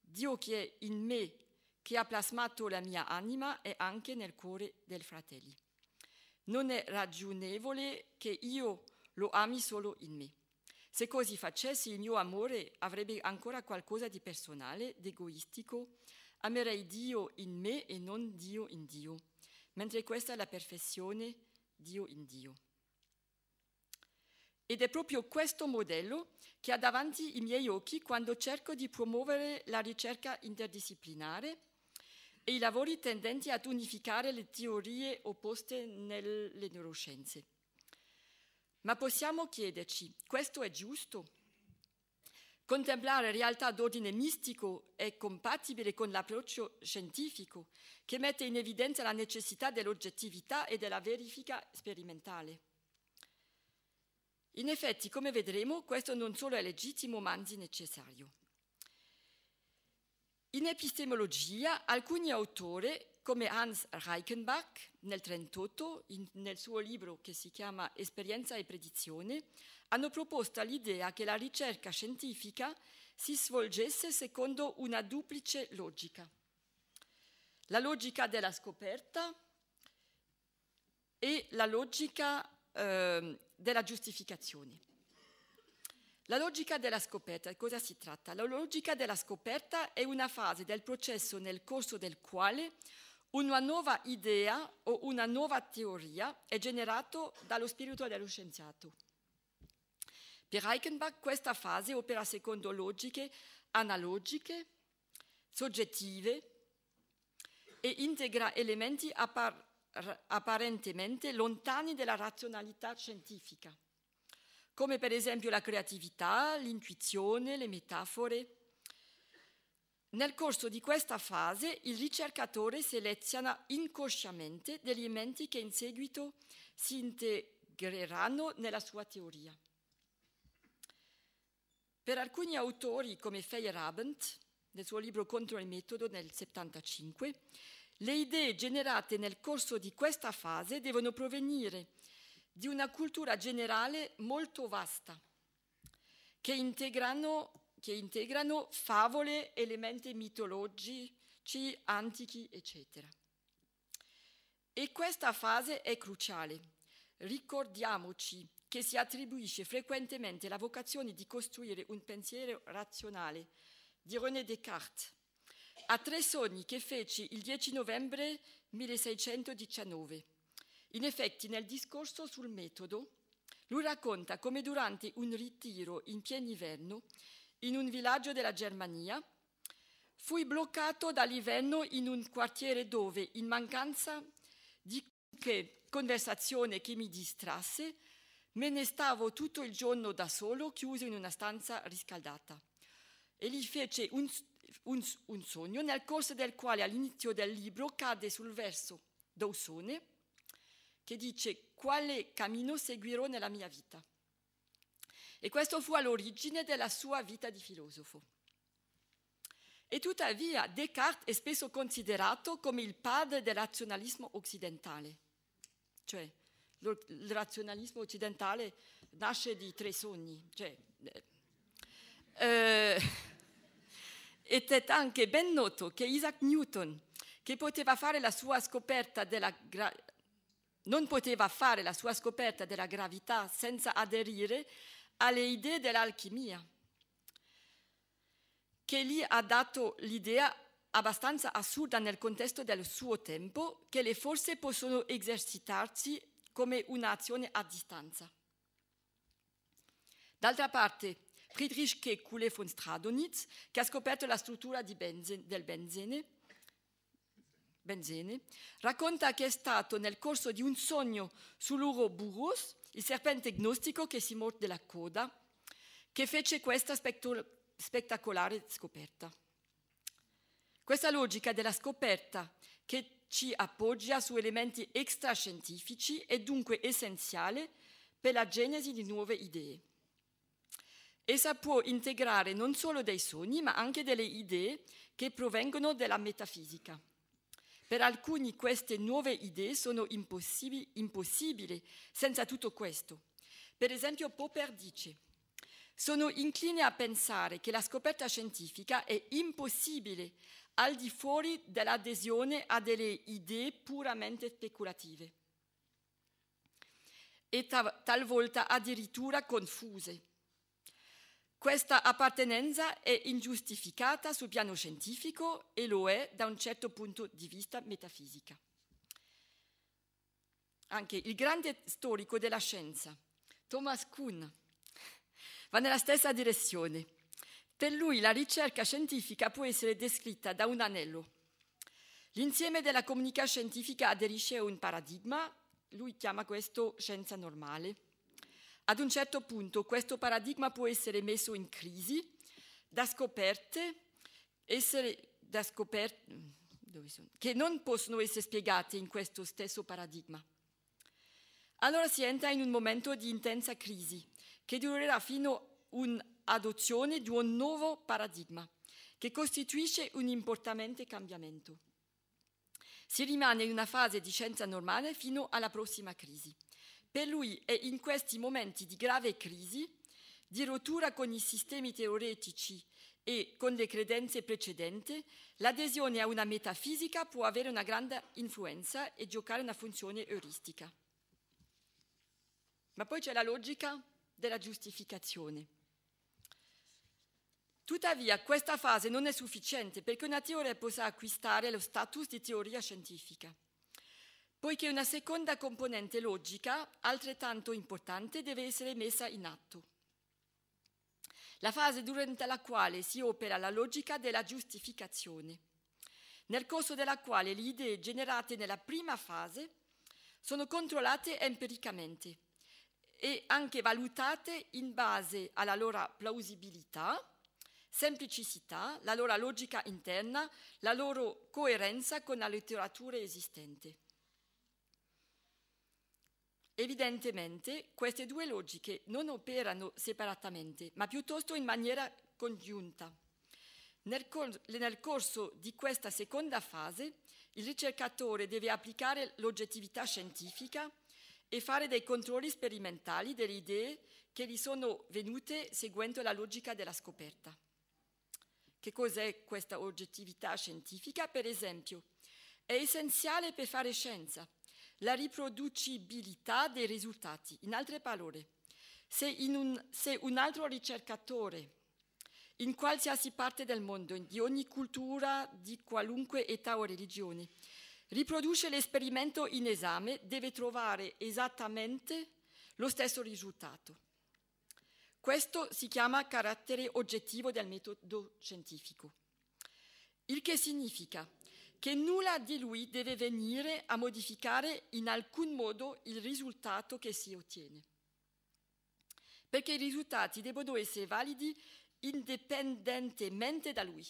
Dio che è in me, che ha plasmato la mia anima, è anche nel cuore dei fratelli. Non è ragionevole che io lo ami solo in me. Se così facessi, il mio amore avrebbe ancora qualcosa di personale, di egoistico. Amerei Dio in me e non Dio in Dio, mentre questa è la perfezione, Dio in Dio. Ed è proprio questo modello che ha davanti i miei occhi quando cerco di promuovere la ricerca interdisciplinare e i lavori tendenti ad unificare le teorie opposte nelle neuroscienze. Ma possiamo chiederci, questo è giusto? Contemplare realtà d'ordine mistico è compatibile con l'approccio scientifico, che mette in evidenza la necessità dell'oggettività e della verifica sperimentale. In effetti, come vedremo, questo non solo è legittimo, ma anzi necessario. In epistemologia alcuni autori come Hans Reichenbach nel 1938, nel suo libro che si chiama Esperienza e predizione, hanno proposto l'idea che la ricerca scientifica si svolgesse secondo una duplice logica. La logica della scoperta e la logica eh, della giustificazione. La logica della scoperta, cosa si tratta? La logica della scoperta è una fase del processo nel corso del quale una nuova idea o una nuova teoria è generata dallo spirito dello scienziato. Per Reichenbach questa fase opera secondo logiche analogiche, soggettive e integra elementi appar- apparentemente lontani dalla razionalità scientifica, come per esempio la creatività, l'intuizione, le metafore nel corso di questa fase il ricercatore seleziona inconsciamente degli elementi che in seguito si integreranno nella sua teoria. Per alcuni autori, come Feyerabend, nel suo libro Contro il metodo nel 1975, le idee generate nel corso di questa fase devono provenire di una cultura generale molto vasta, che integrano che integrano favole, elementi mitologici, antichi, eccetera. E questa fase è cruciale. Ricordiamoci che si attribuisce frequentemente la vocazione di costruire un pensiero razionale di René Descartes a tre sogni che fece il 10 novembre 1619. In effetti, nel discorso sul metodo, lui racconta come durante un ritiro in pieno inverno in un villaggio della Germania, fui bloccato da Livenno in un quartiere dove, in mancanza di qualche conversazione che mi distrasse, me ne stavo tutto il giorno da solo, chiuso in una stanza riscaldata. E lì fece un, un, un sogno nel corso del quale all'inizio del libro cade sul verso d'Ausone che dice quale cammino seguirò nella mia vita e questo fu all'origine della sua vita di filosofo. E tuttavia Descartes è spesso considerato come il padre del razionalismo occidentale, cioè il razionalismo occidentale nasce di tre sogni, cioè, eh, eh ed è anche ben noto che Isaac Newton, che poteva fare la sua scoperta della non poteva fare la sua scoperta della gravità senza aderire alle idee dell'alchimia, che gli ha dato l'idea abbastanza assurda nel contesto del suo tempo che le forze possono esercitarsi come un'azione a distanza. D'altra parte, Friedrich K. Kuhle von Stradonitz, che ha scoperto la struttura benzene, del benzene, benzene, racconta che è stato nel corso di un sogno sull'Ouroboros il serpente gnostico che si morde la coda, che fece questa spettacolare scoperta. Questa logica della scoperta che ci appoggia su elementi extrascientifici è dunque essenziale per la genesi di nuove idee. Essa può integrare non solo dei sogni, ma anche delle idee che provengono dalla metafisica. Per alcuni queste nuove idee sono impossibili, impossibili senza tutto questo. Per esempio Popper dice, sono incline a pensare che la scoperta scientifica è impossibile al di fuori dell'adesione a delle idee puramente speculative e talvolta addirittura confuse. Questa appartenenza è ingiustificata sul piano scientifico e lo è da un certo punto di vista metafisica. Anche il grande storico della scienza, Thomas Kuhn, va nella stessa direzione. Per lui la ricerca scientifica può essere descritta da un anello. L'insieme della comunità scientifica aderisce a un paradigma, lui chiama questo scienza normale ad un certo punto questo paradigma può essere messo in crisi da scoperte, da scoperte che non possono essere spiegate in questo stesso paradigma. Allora si entra in un momento di intensa crisi che durerà fino all'adozione di un nuovo paradigma che costituisce un importante cambiamento. Si rimane in una fase di scienza normale fino alla prossima crisi. Per lui è in questi momenti di grave crisi, di rottura con i sistemi teoretici e con le credenze precedenti, l'adesione a una metafisica può avere una grande influenza e giocare una funzione euristica. Ma poi c'è la logica della giustificazione. Tuttavia questa fase non è sufficiente perché una teoria possa acquistare lo status di teoria scientifica poiché una seconda componente logica, altrettanto importante, deve essere messa in atto. La fase durante la quale si opera la logica della giustificazione, nel corso della quale le idee generate nella prima fase sono controllate empiricamente e anche valutate in base alla loro plausibilità, semplicità, la loro logica interna, la loro coerenza con la letteratura esistente. Evidentemente queste due logiche non operano separatamente, ma piuttosto in maniera congiunta. Nel, cor- nel corso di questa seconda fase, il ricercatore deve applicare l'oggettività scientifica e fare dei controlli sperimentali delle idee che gli sono venute seguendo la logica della scoperta. Che cos'è questa oggettività scientifica? Per esempio, è essenziale per fare scienza la riproducibilità dei risultati. In altre parole, se, in un, se un altro ricercatore in qualsiasi parte del mondo, di ogni cultura, di qualunque età o religione, riproduce l'esperimento in esame, deve trovare esattamente lo stesso risultato. Questo si chiama carattere oggettivo del metodo scientifico. Il che significa che nulla di lui deve venire a modificare in alcun modo il risultato che si ottiene. Perché i risultati devono essere validi indipendentemente da lui.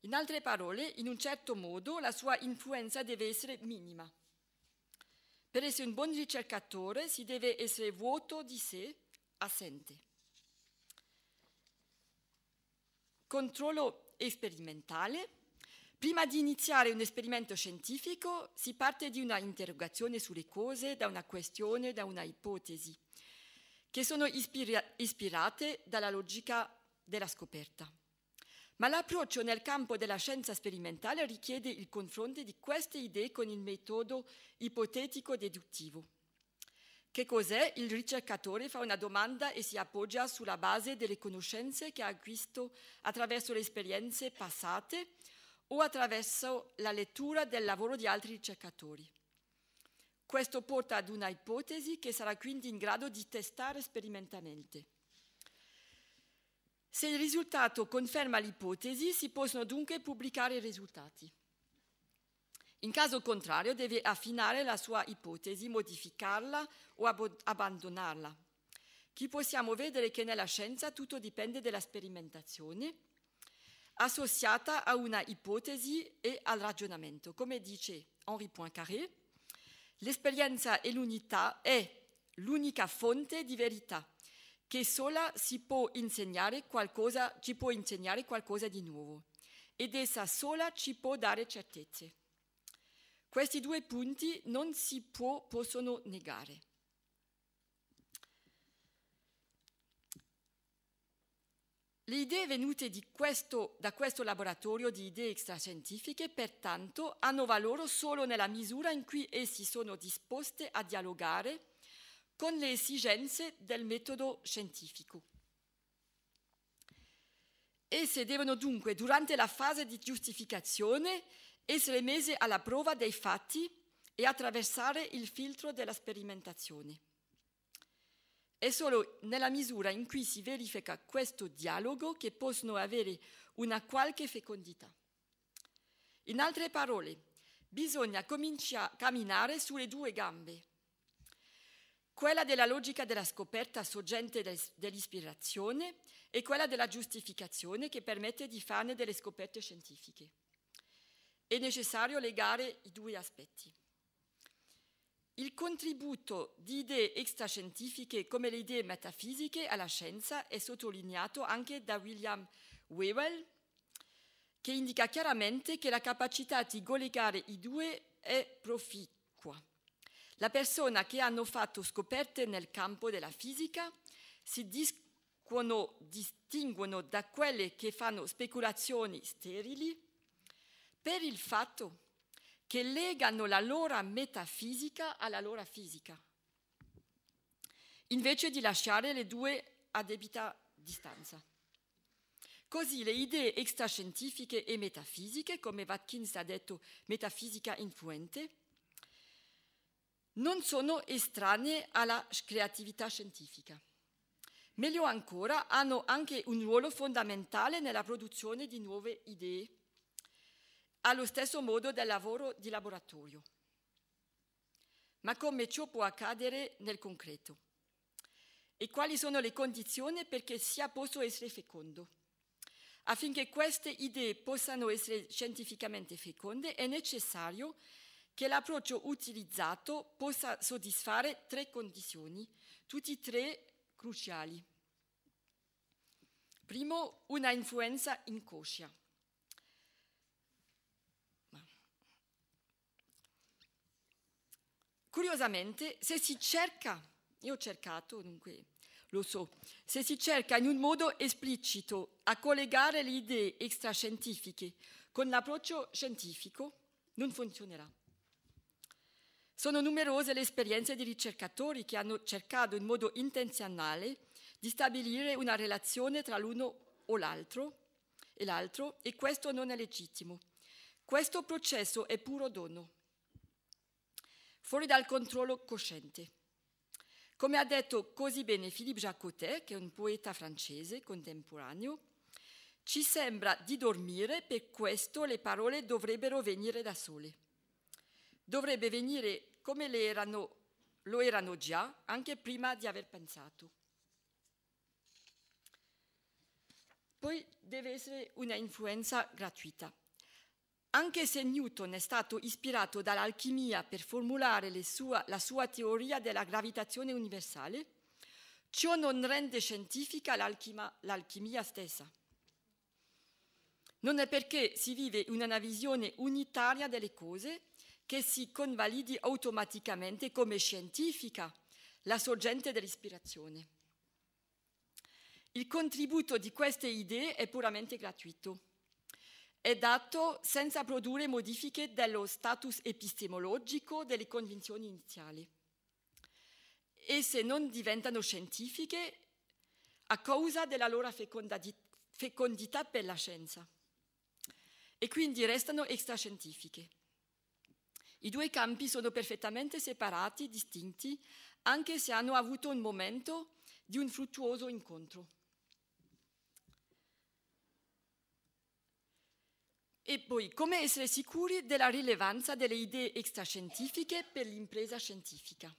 In altre parole, in un certo modo, la sua influenza deve essere minima. Per essere un buon ricercatore si deve essere vuoto di sé, assente. Controllo sperimentale Prima di iniziare un esperimento scientifico si parte di una interrogazione sulle cose, da una questione, da una ipotesi, che sono ispira ispirate dalla logica della scoperta. Ma l'approccio nel campo della scienza sperimentale richiede il confronto di queste idee con il metodo ipotetico-deduttivo. Che cos'è? Il ricercatore fa una domanda e si appoggia sulla base delle conoscenze che ha acquisto attraverso le esperienze passate o attraverso la lettura del lavoro di altri ricercatori. Questo porta ad una ipotesi che sarà quindi in grado di testare sperimentalmente. Se il risultato conferma l'ipotesi, si possono dunque pubblicare i risultati. In caso contrario, deve affinare la sua ipotesi, modificarla o ab abbandonarla. Qui possiamo vedere che nella scienza tutto dipende dalla sperimentazione associata a una ipotesi e al ragionamento. Come dice Henri Poincaré, l'esperienza e l'unità è l'unica fonte di verità che sola ci può insegnare qualcosa, ci può insegnare qualcosa di nuovo ed essa sola ci può dare certezze. Questi due punti non si può, possono negare. Le idee venute questo, da questo laboratorio di idee extrascientifiche, pertanto, hanno valore solo nella misura in cui essi sono disposti a dialogare con le esigenze del metodo scientifico. Esse devono dunque, durante la fase di giustificazione, essere messe alla prova dei fatti e attraversare il filtro della sperimentazione. È solo nella misura in cui si verifica questo dialogo che possono avere una qualche fecondità. In altre parole, bisogna cominciare a camminare sulle due gambe. Quella della logica della scoperta sorgente dell'ispirazione e quella della giustificazione che permette di fare delle scoperte scientifiche. È necessario legare i due aspetti il contributo di idee extrascientifiche come le idee metafisiche alla scienza è sottolineato anche da William Wewell, che indica chiaramente che la capacità di collegare i due è proficua. La persona che hanno fatto scoperte nel campo della fisica si distinguono, distinguono da quelle che fanno speculazioni sterili per il fatto che legano la loro metafisica alla loro fisica, invece di lasciare le due a debita distanza. Così le idee extrascientifiche e metafisiche, come Watkins ha detto, metafisica influente, non sono estranee alla creatività scientifica. Meglio ancora, hanno anche un ruolo fondamentale nella produzione di nuove idee allo stesso modo del lavoro di laboratorio. Ma come ciò può accadere nel concreto? E quali sono le condizioni perché sia posso essere fecondo? Affinché queste idee possano essere scientificamente feconde è necessario che l'approccio utilizzato possa soddisfare tre condizioni, tutti e tre cruciali. Primo, una influenza inconscia. Curiosamente, se si cerca, io ho cercato, dunque lo so, se si cerca in un modo esplicito a collegare le idee extrascientifiche con l'approccio scientifico, non funzionerà. Sono numerose le esperienze di ricercatori che hanno cercato in modo intenzionale di stabilire una relazione tra l'uno o l'altro e l'altro e questo non è legittimo. Questo processo è puro dono fuori dal controllo cosciente. Come ha detto così bene Philippe Jacotet, che è un poeta francese contemporaneo, ci sembra di dormire, per questo le parole dovrebbero venire da sole. Dovrebbe venire come erano, lo erano già, anche prima di aver pensato. Poi deve essere una influenza gratuita. Anche se Newton è stato ispirato dall'alchimia per formulare sua, la sua teoria della gravitazione universale, ciò non rende scientifica l'alchimia stessa. Non è perché si vive in una visione unitaria delle cose che si convalidi automaticamente come scientifica la sorgente dell'ispirazione. Il contributo di queste idee è puramente gratuito è dato senza produrre modifiche dello status epistemologico delle convinzioni iniziali. E se non diventano scientifiche a causa della loro fecondità per la scienza e quindi restano extrascientifiche. I due campi sono perfettamente separati, distinti, anche se hanno avuto un momento di un fruttuoso incontro. E poi come essere sicuri della rilevanza delle idee extrascientifiche per l'impresa scientifica.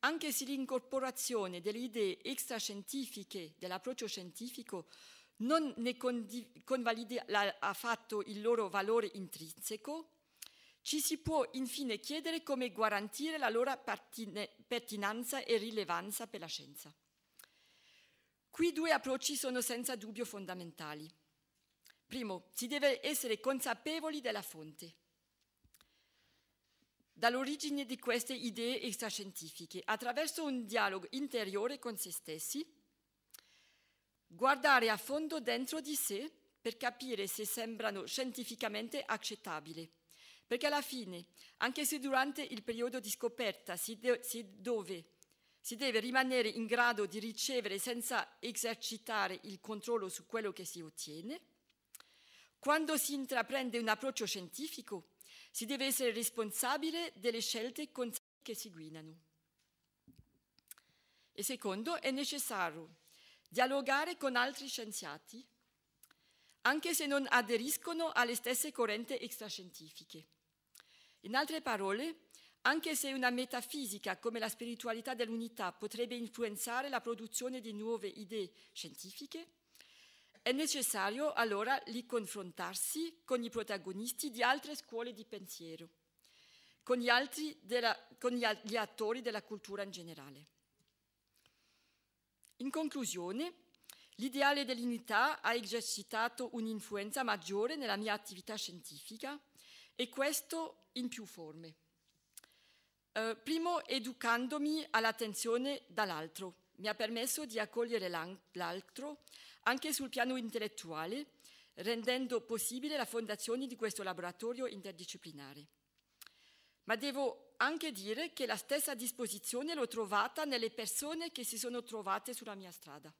Anche se l'incorporazione delle idee extrascientifiche dell'approccio scientifico non ne convalida affatto il loro valore intrinseco, ci si può infine chiedere come garantire la loro pertinenza e rilevanza per la scienza. Qui due approcci sono senza dubbio fondamentali. Primo, si deve essere consapevoli della fonte, dall'origine di queste idee extrascientifiche, attraverso un dialogo interiore con se stessi, guardare a fondo dentro di sé per capire se sembrano scientificamente accettabili. Perché alla fine, anche se durante il periodo di scoperta si, de- si, dove, si deve rimanere in grado di ricevere senza esercitare il controllo su quello che si ottiene, quando si intraprende un approccio scientifico, si deve essere responsabile delle scelte che si guidano. E secondo, è necessario dialogare con altri scienziati, anche se non aderiscono alle stesse correnti extrascientifiche. In altre parole, anche se una metafisica come la spiritualità dell'unità potrebbe influenzare la produzione di nuove idee scientifiche, è necessario allora lì confrontarsi con i protagonisti di altre scuole di pensiero, con gli, della, con gli, gli attori della cultura in generale. In conclusione, L'ideale dell'unità ha esercitato un'influenza maggiore nella mia attività scientifica e questo in più forme. Eh, primo, educandomi all'attenzione dall'altro. Mi ha permesso di accogliere l'altro anche sul piano intellettuale, rendendo possibile la fondazione di questo laboratorio interdisciplinare. Ma devo anche dire che la stessa disposizione l'ho trovata nelle persone che si sono trovate sulla mia strada,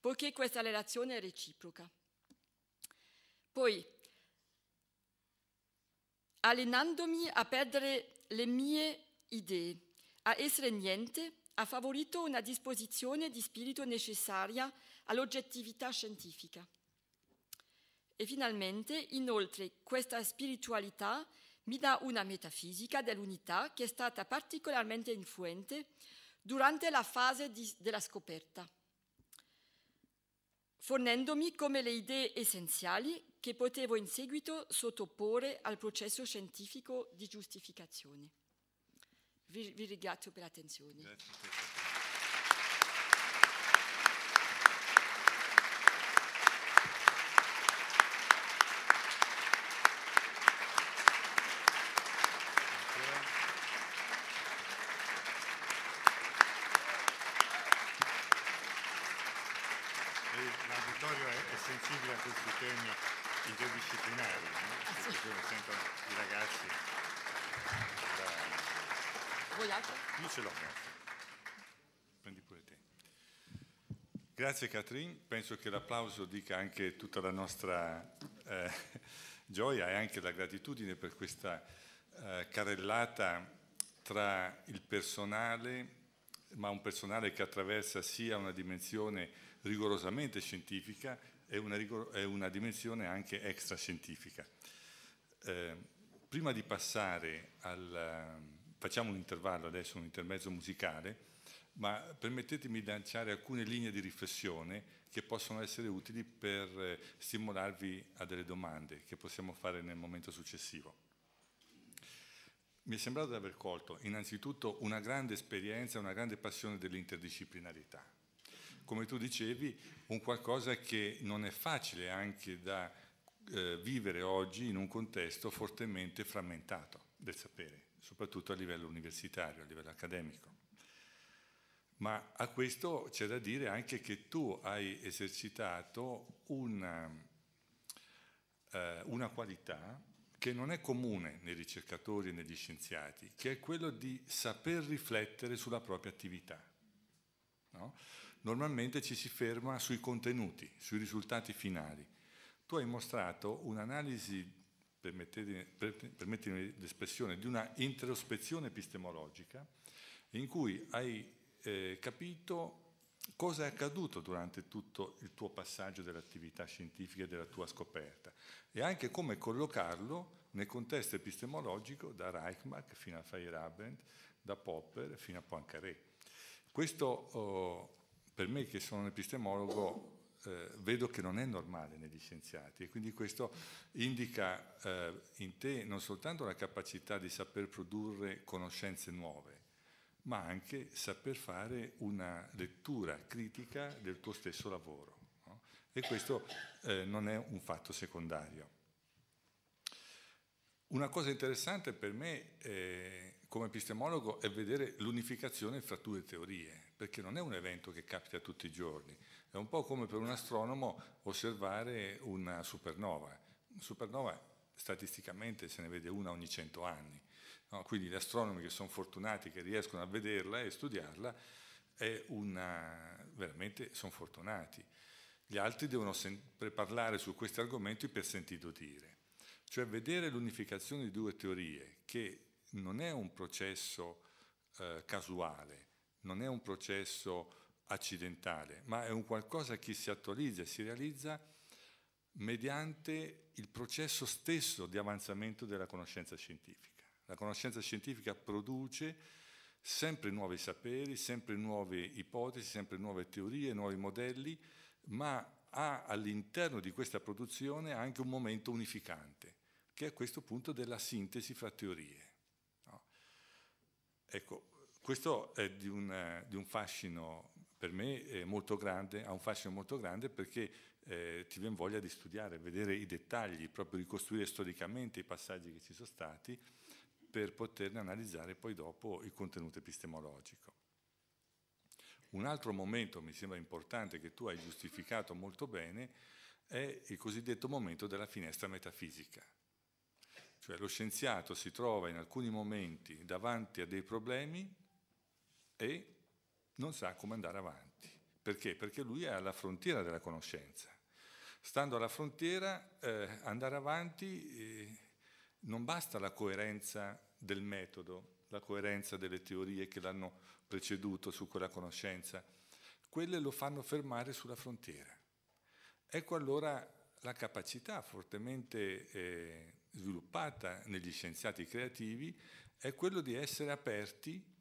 poiché questa relazione è reciproca. Poi, allenandomi a perdere le mie idee, a essere niente, ha favorito una disposizione di spirito necessaria all'oggettività scientifica. E finalmente, inoltre, questa spiritualità mi dà una metafisica dell'unità che è stata particolarmente influente durante la fase di, della scoperta, fornendomi come le idee essenziali che potevo in seguito sottoporre al processo scientifico di giustificazione. Vi, vi ringrazio per l'attenzione. sensibile a questi temi interdisciplinari, no? Ah, perché sono i ragazzi. Da... Vuoi altro? Io ce l'ho, grazie. Prendi pure te. Grazie Catherine, penso che l'applauso dica anche tutta la nostra eh, gioia e anche la gratitudine per questa eh, carrellata tra il personale, ma un personale che attraversa sia una dimensione rigorosamente scientifica è una, è una dimensione anche extrascientifica. Eh, prima di passare al... facciamo un intervallo adesso, un intermezzo musicale, ma permettetemi di lanciare alcune linee di riflessione che possono essere utili per eh, stimolarvi a delle domande che possiamo fare nel momento successivo. Mi è sembrato di aver colto innanzitutto una grande esperienza, una grande passione dell'interdisciplinarità, come tu dicevi, un qualcosa che non è facile anche da eh, vivere oggi in un contesto fortemente frammentato del sapere, soprattutto a livello universitario, a livello accademico. Ma a questo c'è da dire anche che tu hai esercitato una, eh, una qualità che non è comune nei ricercatori e negli scienziati, che è quello di saper riflettere sulla propria attività. No? normalmente ci si ferma sui contenuti, sui risultati finali. Tu hai mostrato un'analisi, permettimi l'espressione, di una introspezione epistemologica in cui hai eh, capito cosa è accaduto durante tutto il tuo passaggio dell'attività scientifica e della tua scoperta e anche come collocarlo nel contesto epistemologico da Reichmark fino a Feyerabend, da Popper fino a Poincaré. Questo oh, per me che sono un epistemologo eh, vedo che non è normale negli scienziati e quindi questo indica eh, in te non soltanto la capacità di saper produrre conoscenze nuove, ma anche saper fare una lettura critica del tuo stesso lavoro. No? E questo eh, non è un fatto secondario. Una cosa interessante per me eh, come epistemologo è vedere l'unificazione fra due teorie perché non è un evento che capita tutti i giorni, è un po' come per un astronomo osservare una supernova. Supernova statisticamente se ne vede una ogni cento anni, no? quindi gli astronomi che sono fortunati, che riescono a vederla e studiarla, una, veramente sono fortunati. Gli altri devono sempre parlare su questi argomenti per sentito dire. Cioè vedere l'unificazione di due teorie, che non è un processo eh, casuale, non è un processo accidentale, ma è un qualcosa che si attualizza e si realizza mediante il processo stesso di avanzamento della conoscenza scientifica. La conoscenza scientifica produce sempre nuovi saperi, sempre nuove ipotesi, sempre nuove teorie, nuovi modelli, ma ha all'interno di questa produzione anche un momento unificante, che è questo punto della sintesi fra teorie. No? Ecco, questo è di un, eh, di un fascino per me eh, molto grande, ha un fascino molto grande perché eh, ti viene voglia di studiare, vedere i dettagli, proprio ricostruire storicamente i passaggi che ci sono stati per poterne analizzare poi dopo il contenuto epistemologico. Un altro momento mi sembra importante che tu hai giustificato molto bene è il cosiddetto momento della finestra metafisica. Cioè lo scienziato si trova in alcuni momenti davanti a dei problemi e non sa come andare avanti. Perché? Perché lui è alla frontiera della conoscenza. Stando alla frontiera, eh, andare avanti eh, non basta la coerenza del metodo, la coerenza delle teorie che l'hanno preceduto su quella conoscenza, quelle lo fanno fermare sulla frontiera. Ecco allora la capacità fortemente eh, sviluppata negli scienziati creativi è quello di essere aperti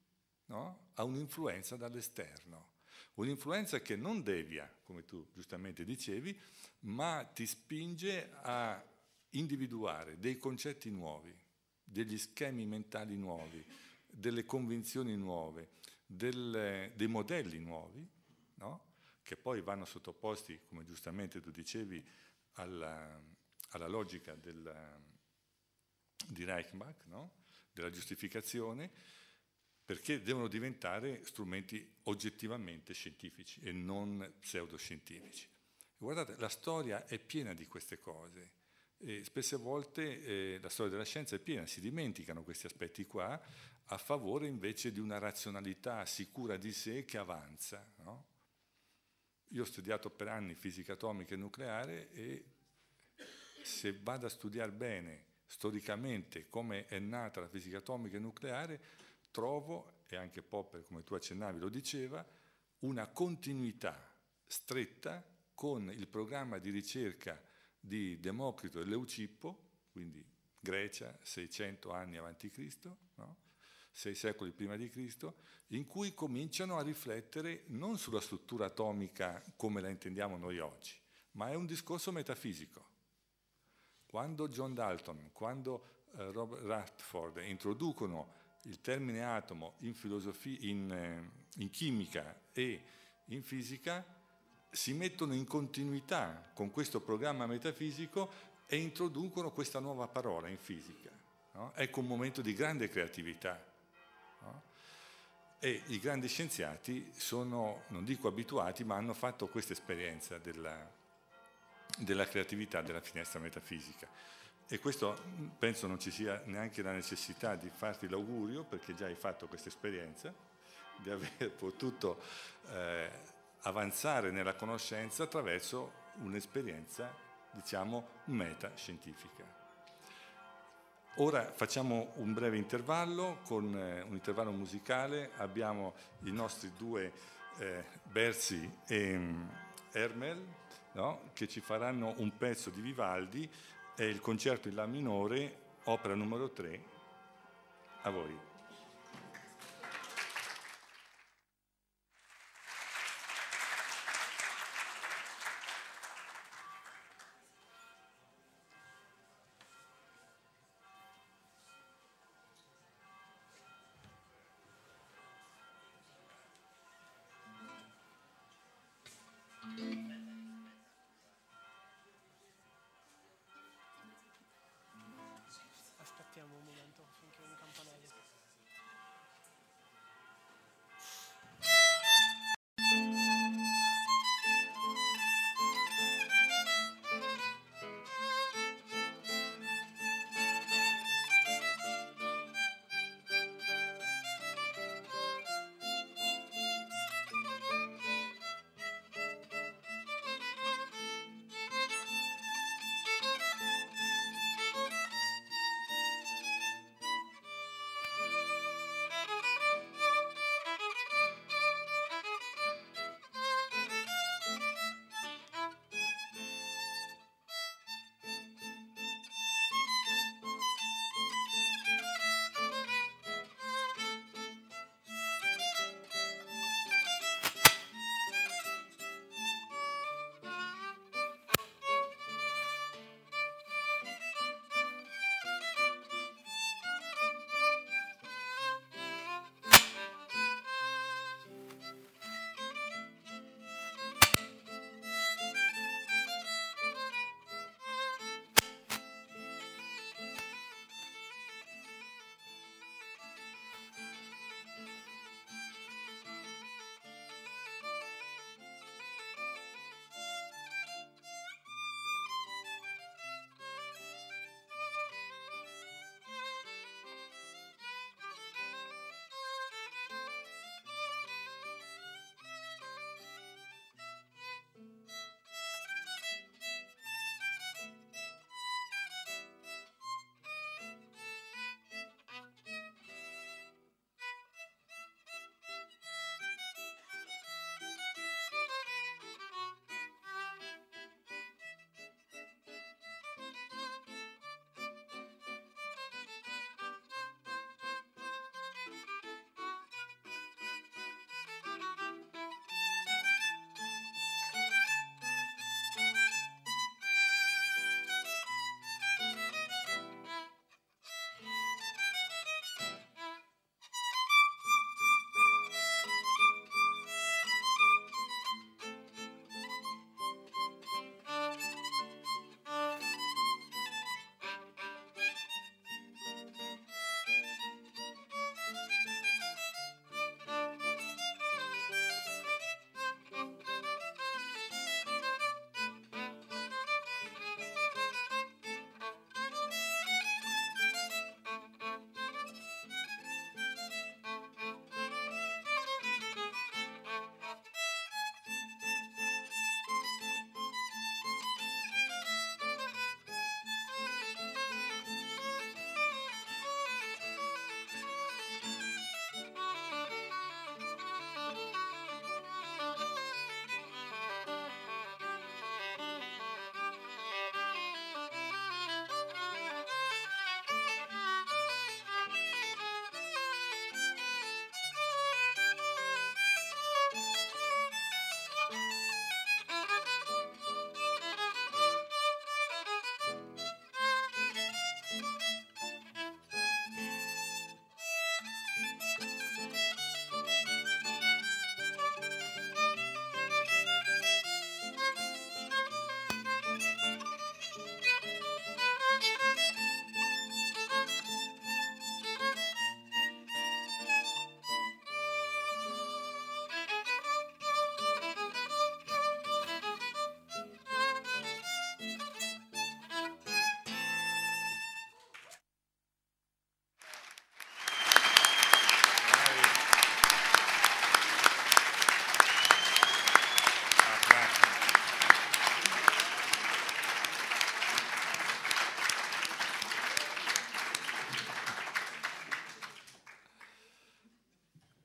no? ha un'influenza dall'esterno, un'influenza che non devia, come tu giustamente dicevi, ma ti spinge a individuare dei concetti nuovi, degli schemi mentali nuovi, delle convinzioni nuove, delle, dei modelli nuovi, no? che poi vanno sottoposti, come giustamente tu dicevi, alla, alla logica del, di Reichbach, no? della giustificazione, perché devono diventare strumenti oggettivamente scientifici e non pseudoscientifici. Guardate, la storia è piena di queste cose. E spesse volte eh, la storia della scienza è piena, si dimenticano questi aspetti qua, a favore invece di una razionalità sicura di sé che avanza. No? Io ho studiato per anni fisica atomica e nucleare e se vado a studiare bene storicamente come è nata la fisica atomica e nucleare, trovo, e anche Popper, come tu accennavi, lo diceva, una continuità stretta con il programma di ricerca di Democrito e Leucippo, quindi Grecia, 600 anni avanti Cristo, no? sei secoli prima di Cristo, in cui cominciano a riflettere non sulla struttura atomica come la intendiamo noi oggi, ma è un discorso metafisico. Quando John Dalton, quando eh, Rob Rutherford introducono il termine atomo in, in, eh, in chimica e in fisica si mettono in continuità con questo programma metafisico e introducono questa nuova parola in fisica. No? Ecco un momento di grande creatività. No? E i grandi scienziati sono, non dico abituati, ma hanno fatto questa esperienza della, della creatività della finestra metafisica e questo mm, penso non ci sia neanche la necessità di farti l'augurio perché già hai fatto questa esperienza, di aver potuto eh, avanzare nella conoscenza attraverso un'esperienza, diciamo, meta scientifica. Ora facciamo un breve intervallo con eh, un intervallo musicale, abbiamo i nostri due eh, Berzi e um, Ermel no? che ci faranno un pezzo di Vivaldi è il concerto in La minore, opera numero 3. A voi.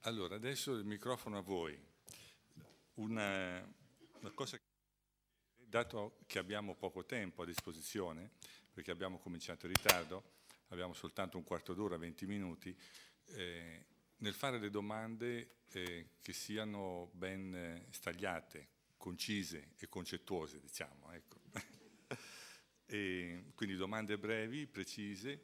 Allora, adesso il microfono a voi. Una, una cosa dato che abbiamo poco tempo a disposizione, perché abbiamo cominciato in ritardo, abbiamo soltanto un quarto d'ora, 20 minuti, eh, nel fare le domande eh, che siano ben eh, stagliate, concise e concettuose, diciamo. Ecco. e, quindi domande brevi, precise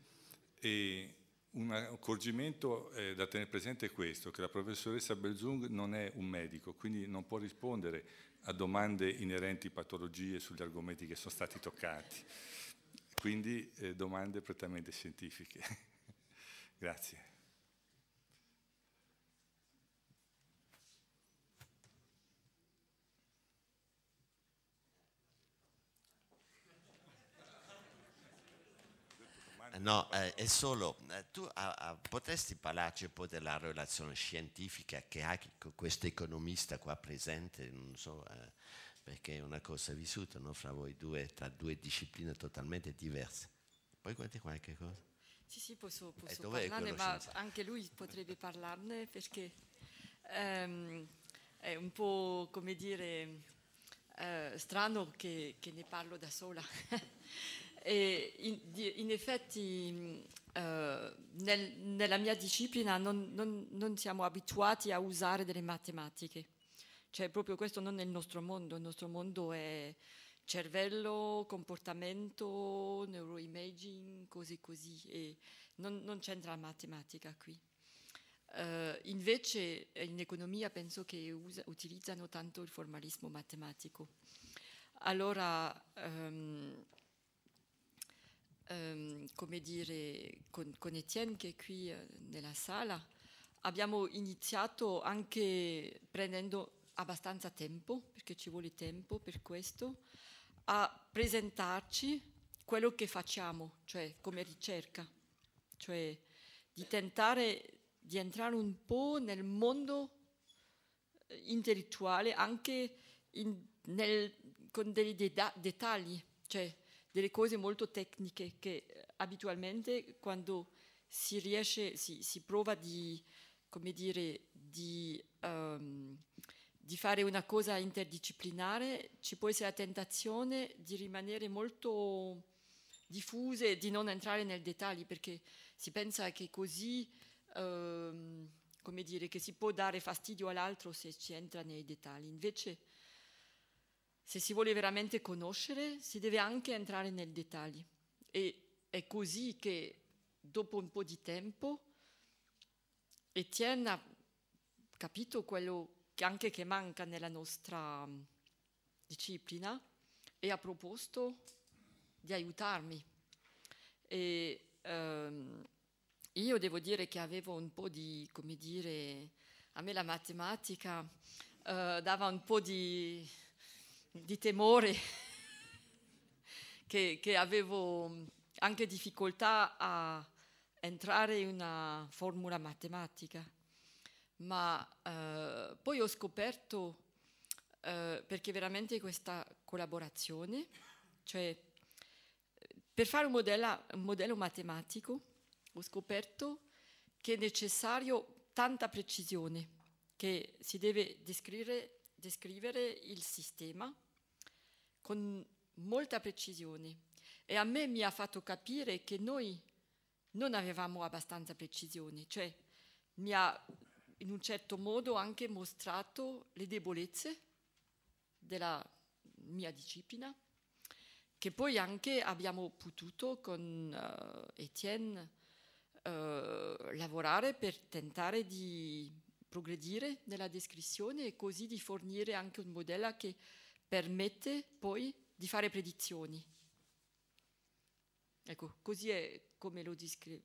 e un accorgimento eh, da tenere presente è questo, che la professoressa Belzung non è un medico, quindi non può rispondere a domande inerenti patologie sugli argomenti che sono stati toccati, quindi eh, domande prettamente scientifiche. Grazie. Eh, no, eh, è solo, eh, tu ah, ah potresti parlarci poi della relazione scientifica che ha con questo economista qua presente, non so, eh, perché è una cosa vissuta no? fra voi due, tra due discipline totalmente diverse. Puoi guardi qualche cosa? Sì, sì, posso, posso parlarne, ma anche lui potrebbe parlarne perché ehm, è un po' come dire eh, strano che, che, ne parlo da sola. in, in, effetti eh, nel, nella mia disciplina non, non, non, siamo abituati a usare delle matematiche, cioè proprio questo non è il nostro mondo, il nostro mondo è cervello, comportamento, neuroimaging, cose così, e non, non c'entra la matematica qui. Uh, invece eh, in economia penso che usa, utilizzano tanto il formalismo matematico. Allora, um, ehm, come dire, con, con, Etienne che è qui eh, nella sala, abbiamo iniziato anche prendendo abbastanza tempo, perché ci vuole tempo per questo, a presentarci quello che facciamo, cioè come ricerca, cioè di tentare di entrare un po' nel mondo eh, intellettuale anche in, nel, con dei, dei dettagli, cioè delle cose molto tecniche che eh, abitualmente quando si riesce, si, si prova di, come dire, di, um, di, fare una cosa interdisciplinare, ci può essere la tentazione di rimanere molto diffuse, di non entrare nel dettaglio, perché si pensa che così, um, come dire, che si può dare fastidio all'altro se ci entra nei dettagli. Invece se si vuole veramente conoscere, si deve anche entrare nel dettaglio. E è così che dopo un po' di tempo Etienne ha capito quello che anche che manca nella nostra mm, disciplina e ha proposto di aiutarmi. E, ehm, io devo dire che avevo un po' di, come dire, a me la matematica eh, dava un po' di di temore che, che, avevo mm, anche difficoltà a entrare in una formula matematica. Ma eh, poi ho scoperto, eh, perché veramente questa collaborazione, cioè per fare un modello, un modello matematico, ho scoperto che è necessario tanta precisione, che si deve descrivere descrivere il sistema con molta precisione e a me mi ha fatto capire che noi non avevamo abbastanza precisione, cioè mi ha in un certo modo anche mostrato le debolezze della mia disciplina, che poi anche abbiamo potuto con uh, Etienne uh, lavorare per tentare di progredire nella descrizione e così di fornire anche un modello che permette poi di fare predizioni. Ecco, così è come lo descrive,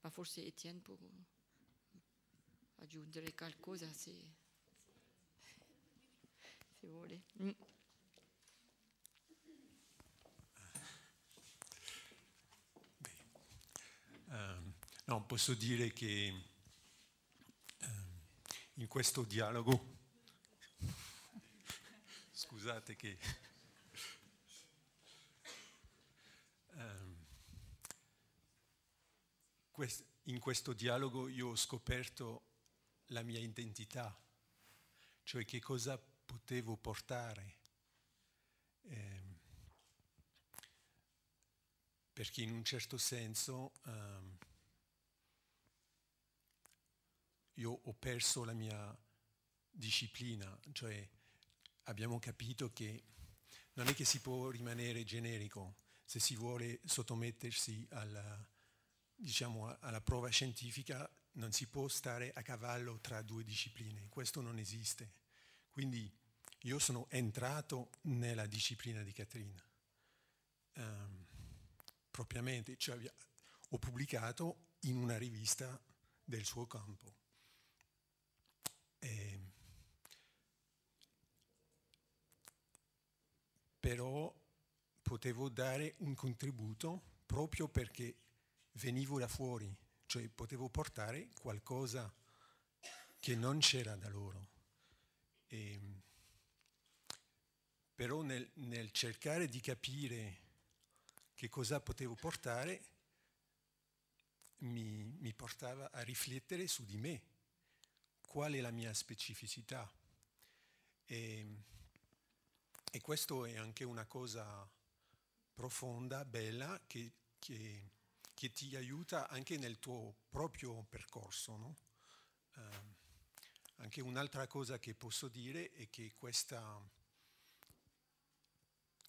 ma forse Etienne può aggiungere qualcosa se, se vuole. Mm. Uh, no, posso dire che in questo dialogo. Scusate che... Um, quest in questo dialogo io ho scoperto la mia identità, cioè che cosa potevo portare. Um, perché in un certo senso... Um, io ho perso la mia disciplina, cioè abbiamo capito che non è che si può rimanere generico se si vuole sottomettersi alla, diciamo, alla prova scientifica non si può stare a cavallo tra due discipline, questo non esiste. Quindi io sono entrato nella disciplina di Catrina, um, ehm, propriamente, cioè ho pubblicato in una rivista del suo campo. Eh, però potevo dare un contributo proprio perché venivo da fuori, cioè potevo portare qualcosa che non c'era da loro. E, ehm, però nel, nel, cercare di capire che cosa potevo portare mi, mi portava a riflettere su di me qual è la mia specificità. E, e questo è anche una cosa profonda, bella, che, che, che, ti aiuta anche nel tuo proprio percorso. No? Eh, anche un'altra cosa che posso dire è che questa,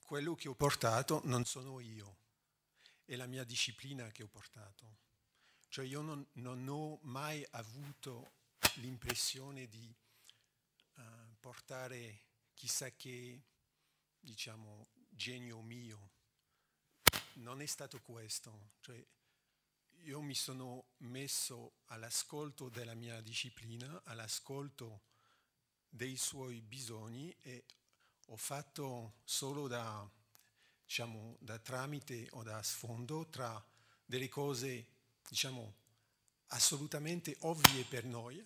quello che ho portato non sono io, è la mia disciplina che ho portato. Cioè io non, non ho mai avuto l'impressione di uh, portare chissà che, diciamo, genio mio. Non è stato questo. Cioè, io mi sono messo all'ascolto della mia disciplina, all'ascolto dei suoi bisogni e ho fatto solo da, diciamo, da tramite o da sfondo tra delle cose diciamo, assolutamente ovvie per noi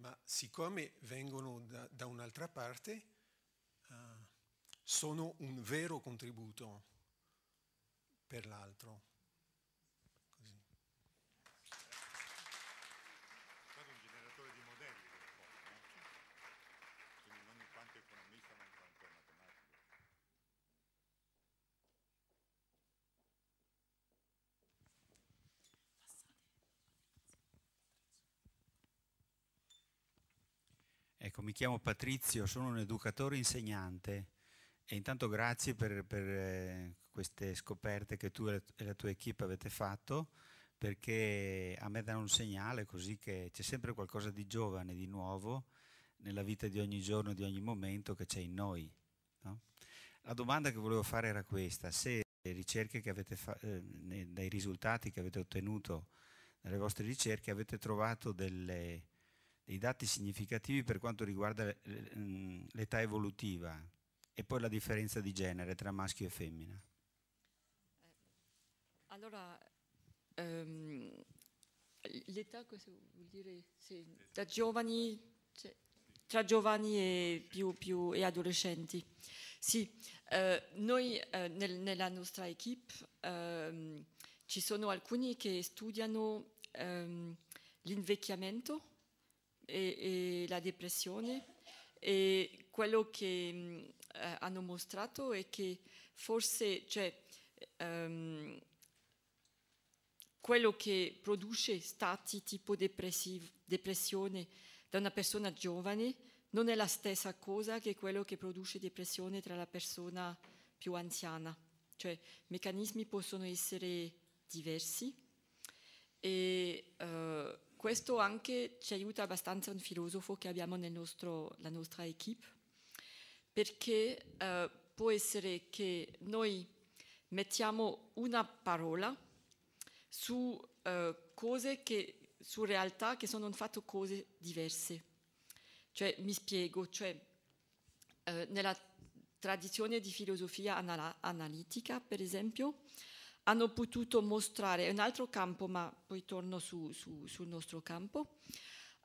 ma siccome vengono da, da un'altra parte, uh, sono un vero contributo per l'altro. Ecco, mi chiamo Patrizio, sono un educatore insegnante e intanto grazie per, per eh, queste scoperte che tu e la tua equipe avete fatto perché a me danno un segnale così che c'è sempre qualcosa di giovane, di nuovo, nella vita di ogni giorno, di ogni momento che c'è in noi. No? La domanda che volevo fare era questa, se le ricerche che avete fatto, eh, dai risultati che avete ottenuto dalle vostre ricerche avete trovato delle dei dati significativi per quanto riguarda l'età evolutiva e poi la differenza di genere tra maschio e femmina. Eh, allora, um, l'età, cosa vuol dire? Sì, da giovani, cioè, tra giovani e, più, più, e adolescenti. Sì, eh, noi eh, nel, nella nostra equip eh, ci sono alcuni che studiano ehm, l'invecchiamento e, e la depressione e quello che mh, mm, eh, hanno mostrato è che forse cioè, um, quello che produce stati tipo depressione da una persona giovane non è la stessa cosa che quello che produce depressione tra la persona più anziana. Cioè, i meccanismi possono essere diversi e uh, questo anche ci aiuta abbastanza un filosofo che abbiamo nella nostra equip, perché eh, può essere che noi mettiamo una parola su eh, cose che, su realtà che sono in fatto cose diverse. Cioè, mi spiego, cioè, eh, nella tradizione di filosofia anal analitica, per esempio, hanno potuto mostrare, è un altro campo, ma poi torno su, su, sul nostro campo,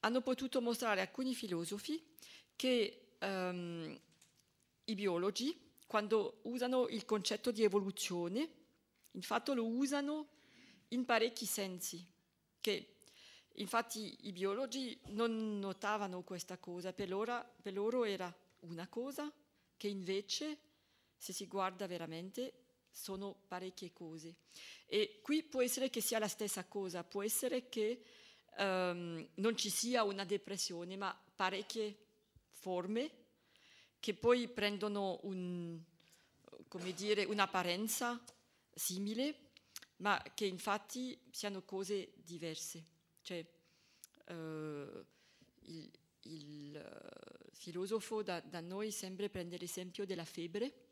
hanno potuto mostrare alcuni filosofi che ehm, i biologi, quando usano il concetto di evoluzione, infatti lo usano in parecchi sensi, che infatti i biologi non notavano questa cosa, per loro, per loro era una cosa che invece, se si guarda veramente, sono parecchie cose. E qui può essere che sia la stessa cosa, può essere che um, non ci sia una depressione, ma parecchie forme che poi prendono un, dire, un'apparenza simile, ma che infatti siano cose diverse. Cioè, uh, il, il uh, filosofo da, da noi sempre prende l'esempio della febbre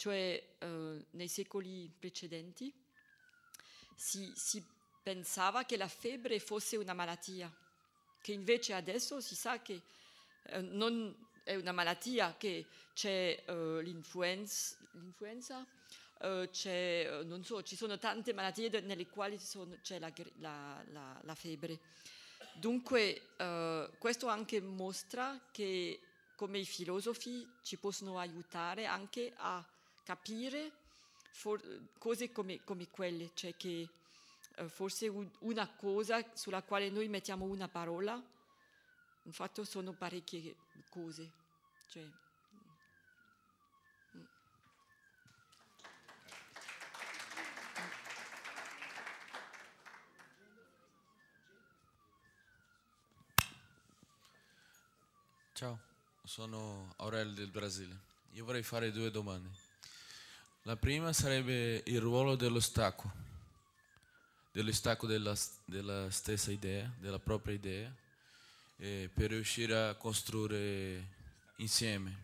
cioè eh, nei secoli precedenti si, si pensava che la febbre fosse una malattia, che invece adesso si sa che eh, non è una malattia, che c'è eh, l'influenza, l'influenza eh, c'è, eh, non so, ci sono tante malattie nelle quali sono, c'è la, la, la, la, febbre. Dunque eh, questo anche mostra che come i filosofi ci possono aiutare anche a capire for- cose come, come, quelle, cioè che eh, forse un- una cosa sulla quale noi mettiamo una parola, in fatto sono parecchie cose. Cioè, Ciao, sono Aurelio del Brasile. Io vorrei fare due domande. La prima sarebbe il ruolo dello stacco, dello stacco della, della stessa idea, della propria idea, eh, per riuscire a costruire insieme.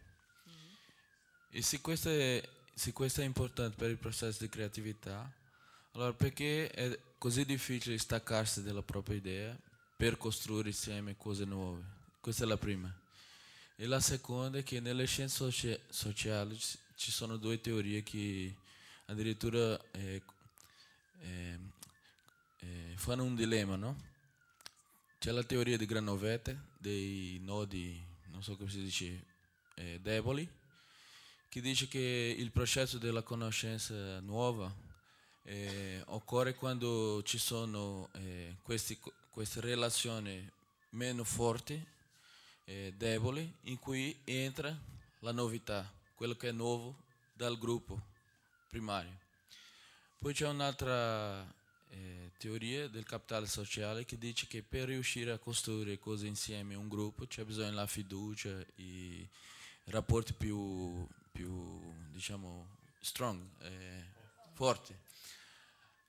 E se questo, è, se questo è importante per il processo di creatività, allora perché è così difficile staccarsi dalla propria idea per costruire insieme cose nuove? Questa è la prima. E la seconda è che nelle scienze socia- sociali ci sono due teorie che addirittura eh, eh, eh, fanno un dilemma, no? C'è la teoria di Granovete, dei nodi, non so come si dice, eh, deboli, che dice che il processo della conoscenza nuova eh, occorre quando ci sono eh, questi, queste relazioni meno forti, deboli, in cui entra la novità quello che è nuovo dal gruppo primario. Poi c'è un'altra eh, teoria del capitale sociale che dice che per riuscire a costruire cose insieme in un gruppo c'è bisogno della fiducia e rapporti più, più diciamo, strong, eh, forti.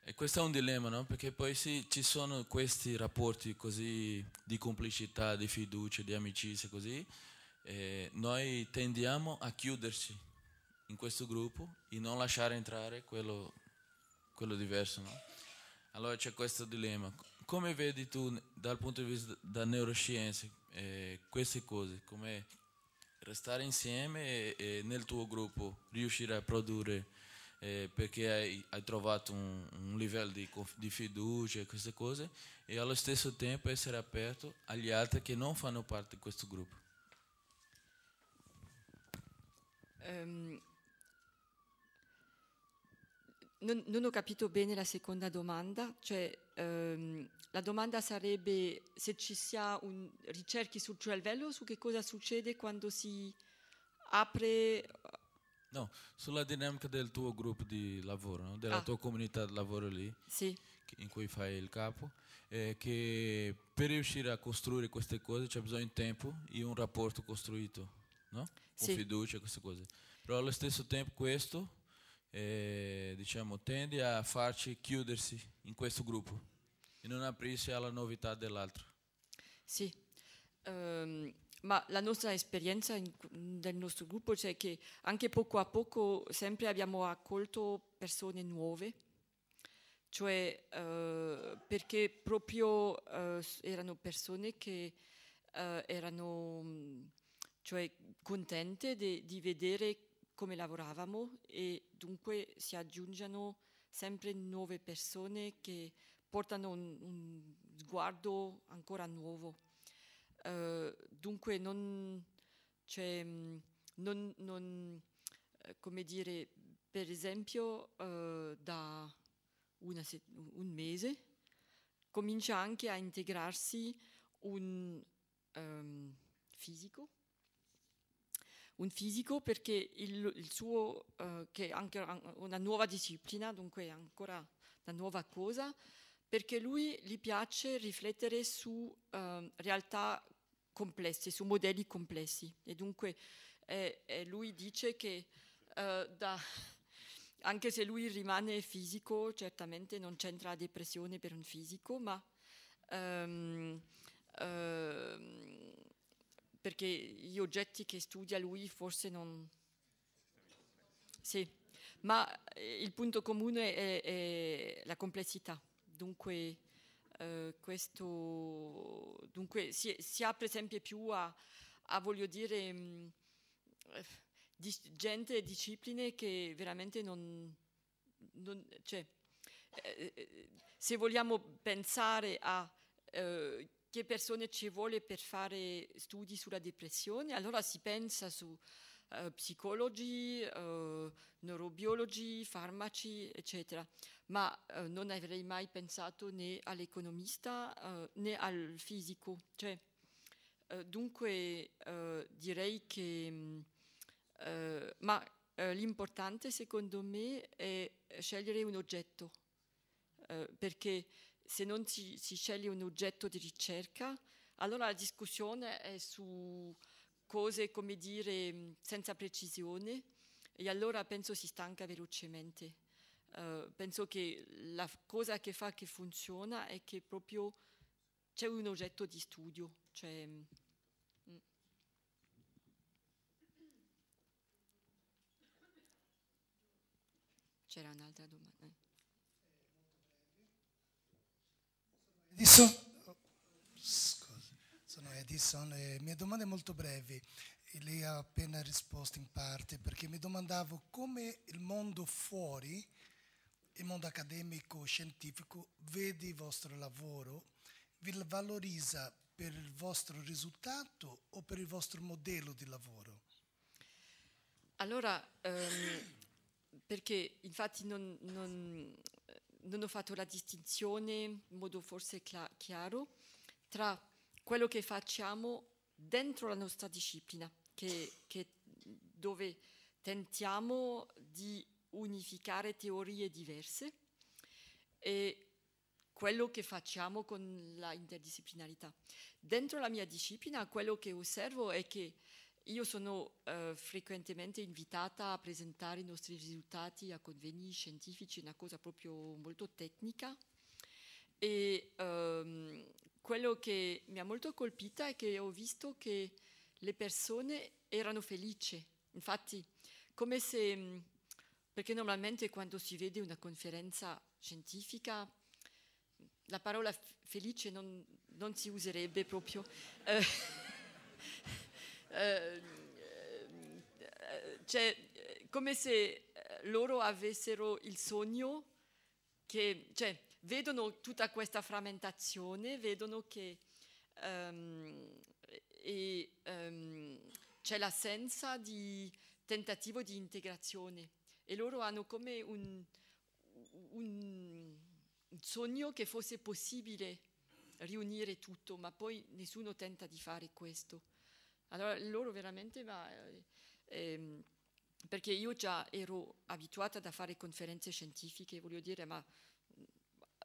E questo è un dilemma, no? Perché poi sì, ci sono questi rapporti così di complicità, di fiducia, di amicizia, così, eh, noi tendiamo a chiuderci in questo gruppo e non lasciare entrare quello, quello diverso. No? Allora c'è questo dilemma. Come vedi tu dal punto di vista della neuroscienza eh, queste cose? Come restare insieme e, e, nel tuo gruppo riuscire a produrre eh, perché hai, hai trovato un, un livello di, di, fiducia e queste cose e allo stesso tempo essere aperto agli altri che non fanno parte di questo gruppo. Um, non, non, ho capito bene la seconda domanda, cioè um, la domanda sarebbe se ci sia un ricerchi sul cervello, su che cosa succede quando si apre... Eh? No, sulla dinamica del tuo gruppo di lavoro, no? della ah. tua comunità di lavoro lì, sì. in cui fai il capo, è eh, che per riuscire a costruire queste cose c'è bisogno di tempo e un rapporto costruito, no? sì. fiducia, queste cose. Però allo stesso tempo questo eh, diciamo, tende a farci chiudersi in questo gruppo e non aprirsi alla novità dell'altro. Sì, um, ma la nostra esperienza in, del nostro gruppo è cioè che anche poco a poco sempre abbiamo accolto persone nuove, cioè uh, perché proprio uh, erano persone che uh, erano mm, cioè contente de, di vedere come lavoravamo e dunque si aggiungono sempre nuove persone che portano un, un sguardo ancora nuovo. Uh, dunque non, cioè, mm, non, non, eh, come dire, per esempio uh, da se- un mese comincia anche a integrarsi un um, fisico un fisico perché il, il suo, eh, che è anche una nuova disciplina, dunque è ancora una nuova cosa, perché lui gli piace riflettere su eh, realtà complesse, su modelli complessi. E dunque eh, eh, lui dice che eh, da, anche se lui rimane fisico, certamente non c'entra la depressione per un fisico, ma... Ehm, ehm, perché gli oggetti che studia lui forse non... Sì, ma eh, il punto comune è, è la complessità, dunque, eh, questo, dunque si, si, apre sempre più a, a voglio dire, mh, mm, eh, di, gente e discipline che veramente non... non cioè, eh, eh se vogliamo pensare a... Eh, che persone ci vuole per fare studi sulla depressione, allora si pensa su eh, psicologi, eh, neurobiologi, farmaci, eccetera, ma eh, non avrei mai pensato né all'economista eh, né al fisico. Cioè, eh, dunque eh, direi che... Mm, ma l'importante secondo me è scegliere un oggetto, perché se non si, si, sceglie un oggetto di ricerca, allora la discussione è su cose, come dire, mm, senza precisione e allora penso si stanca velocemente. Uh, penso che la cosa che fa che funziona è che proprio c'è un oggetto di studio. Cioè, mm. C'era un'altra domanda. Edison, scusa, sono Edison, le mie domande molto brevi e lei ha appena risposto in parte perché mi domandavo come il mondo fuori, il mondo accademico, scientifico, vede il vostro lavoro, vi valorizza per il vostro risultato o per il vostro modello di lavoro? Allora, ehm, perché infatti non, non, non ho fatto la distinzione in modo forse chiaro tra quello che facciamo dentro la nostra disciplina, che, che dove tentiamo di unificare teorie diverse, e quello che facciamo con la interdisciplinarità. Dentro la mia disciplina quello che osservo è che io sono eh, frequentemente invitata a presentare i nostri risultati a convegni scientifici, una cosa proprio molto tecnica. E ehm, quello che mi ha molto colpita è che ho visto che le persone erano felici. Infatti, come se, mm, perché normalmente quando si vede una conferenza scientifica, la parola felice non, non si userebbe proprio. Eh, Ehm, cioè, come se eh, loro avessero il sogno che, cioè, vedono tutta questa frammentazione, vedono che um, um, c'è l'assenza di tentativo di integrazione e loro hanno come un, un, un sogno che fosse possibile riunire tutto, ma poi nessuno tenta di fare questo. Allora loro veramente, ma, eh, ehm, perché io già ero abituata a fare conferenze scientifiche, voglio dire, ma mm,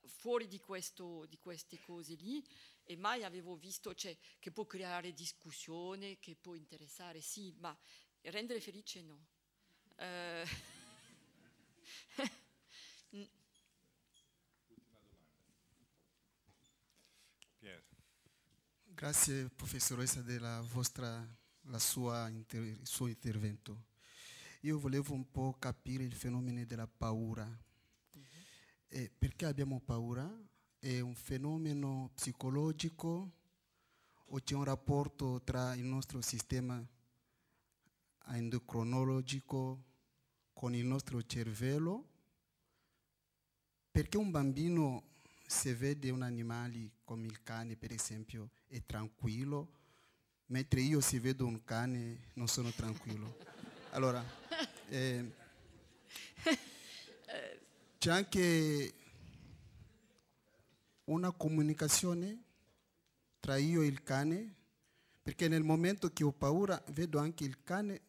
fuori di, questo, di queste cose lì e mai avevo visto cioè, che può creare discussione, che può interessare, sì, ma rendere felice no. Eh, mm, Grazie professoressa della vostra, la sua il suo intervento. Io volevo un po' capire il fenomeno della paura. Uh -huh. eh, perché abbiamo paura? È un fenomeno psicologico o c'è un rapporto tra il nostro sistema endocrinologico con il nostro cervello? Perché un bambino se vede un animale come il cane, per esempio, è tranquillo, mentre io se vedo un cane non sono tranquillo. Allora, eh, c'è anche una comunicazione tra io e il cane, perché nel momento che ho paura vedo anche il cane,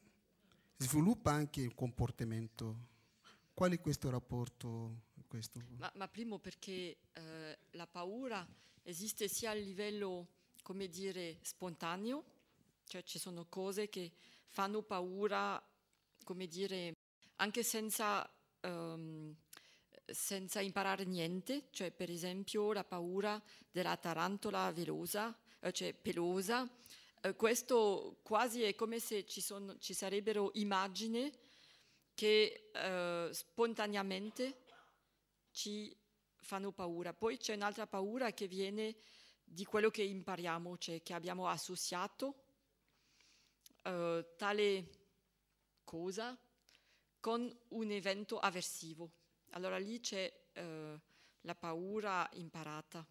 sviluppa anche il comportamento. Qual è questo rapporto? questo? Ma, ma primo perché eh, la paura esiste sia a livello, come dire, spontaneo, cioè ci sono cose che fanno paura, come dire, anche senza, um, senza imparare niente, cioè per esempio la paura della tarantola velosa, eh, cioè pelosa, eh, questo quasi è come se ci, sono, ci sarebbero immagini che eh, spontaneamente ci fanno paura. Poi c'è un'altra paura che viene di quello che impariamo, cioè che abbiamo associato uh, tale cosa con un evento avversivo. Allora lì c'è uh, la paura imparata.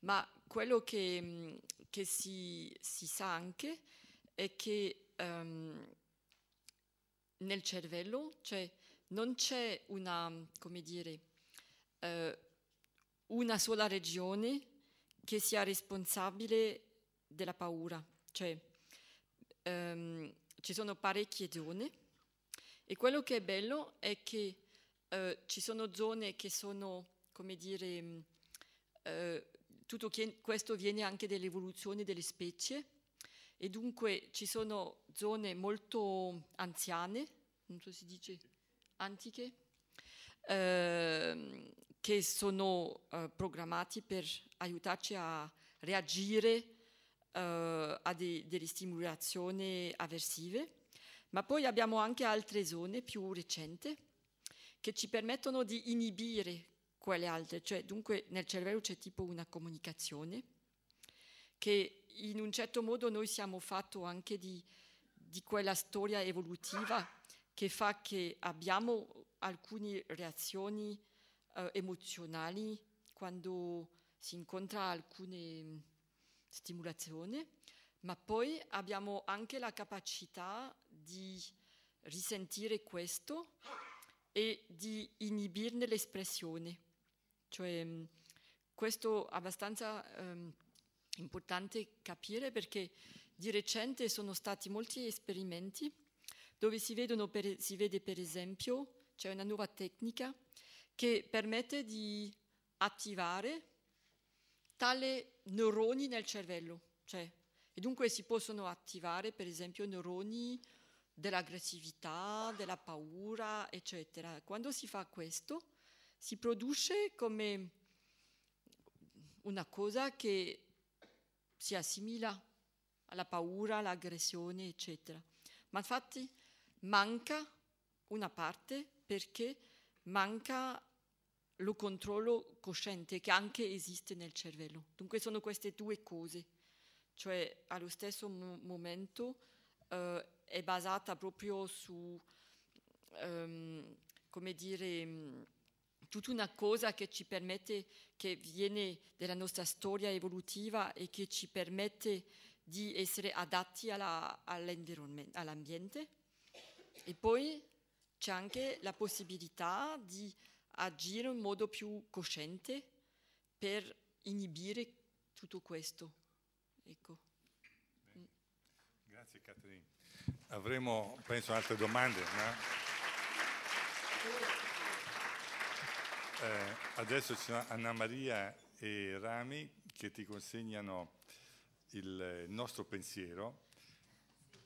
Ma quello che, mm, che si, si, sa anche è che um, nel cervello cioè, non c'è una, come dire, eh, una sola regione che sia responsabile della paura, cioè ehm, ci sono parecchie zone e quello che è bello è che eh, ci sono zone che sono, come dire, mm, eh, tutto questo viene anche dall'evoluzione delle specie e dunque ci sono zone molto anziane, non so se si dice antiche, eh, che sono eh, programmati per aiutarci a reagire eh, a de delle stimolazioni avversive, ma poi abbiamo anche altre zone più recenti che ci permettono di inibire quelle altre, cioè dunque nel cervello c'è tipo una comunicazione che in un certo modo noi siamo fatto anche di, di quella storia evolutiva che fa che abbiamo alcune reazioni eh, emozionali quando si incontra alcune mm, stimolazioni, ma poi abbiamo anche la capacità di risentire questo e di inibirne l'espressione. Cioè, mm, questo è abbastanza eh, importante capire perché di recente sono stati molti esperimenti dove si, vedono per, si vede per esempio, c'è una nuova tecnica che permette di attivare tali neuroni nel cervello. Cioè, e dunque si possono attivare, per esempio, neuroni dell'aggressività, della paura, eccetera. Quando si fa questo, si produce come una cosa che si assimila alla paura, all'aggressione, eccetera. Ma infatti manca una parte perché manca lo controllo cosciente che anche esiste nel cervello. Dunque sono queste due cose, cioè allo stesso mo- momento eh, è basata proprio su, um, come dire, mm, tutta una cosa che ci permette, che viene dalla nostra storia evolutiva e che ci permette di essere adatti alla, all'ambiente. E poi c'è anche la possibilità di agire in modo più cosciente per inibire tutto questo. Ecco. Grazie Caterina. Avremo, penso, altre domande. No? Eh, adesso ci sono Anna Maria e Rami che ti consegnano il nostro pensiero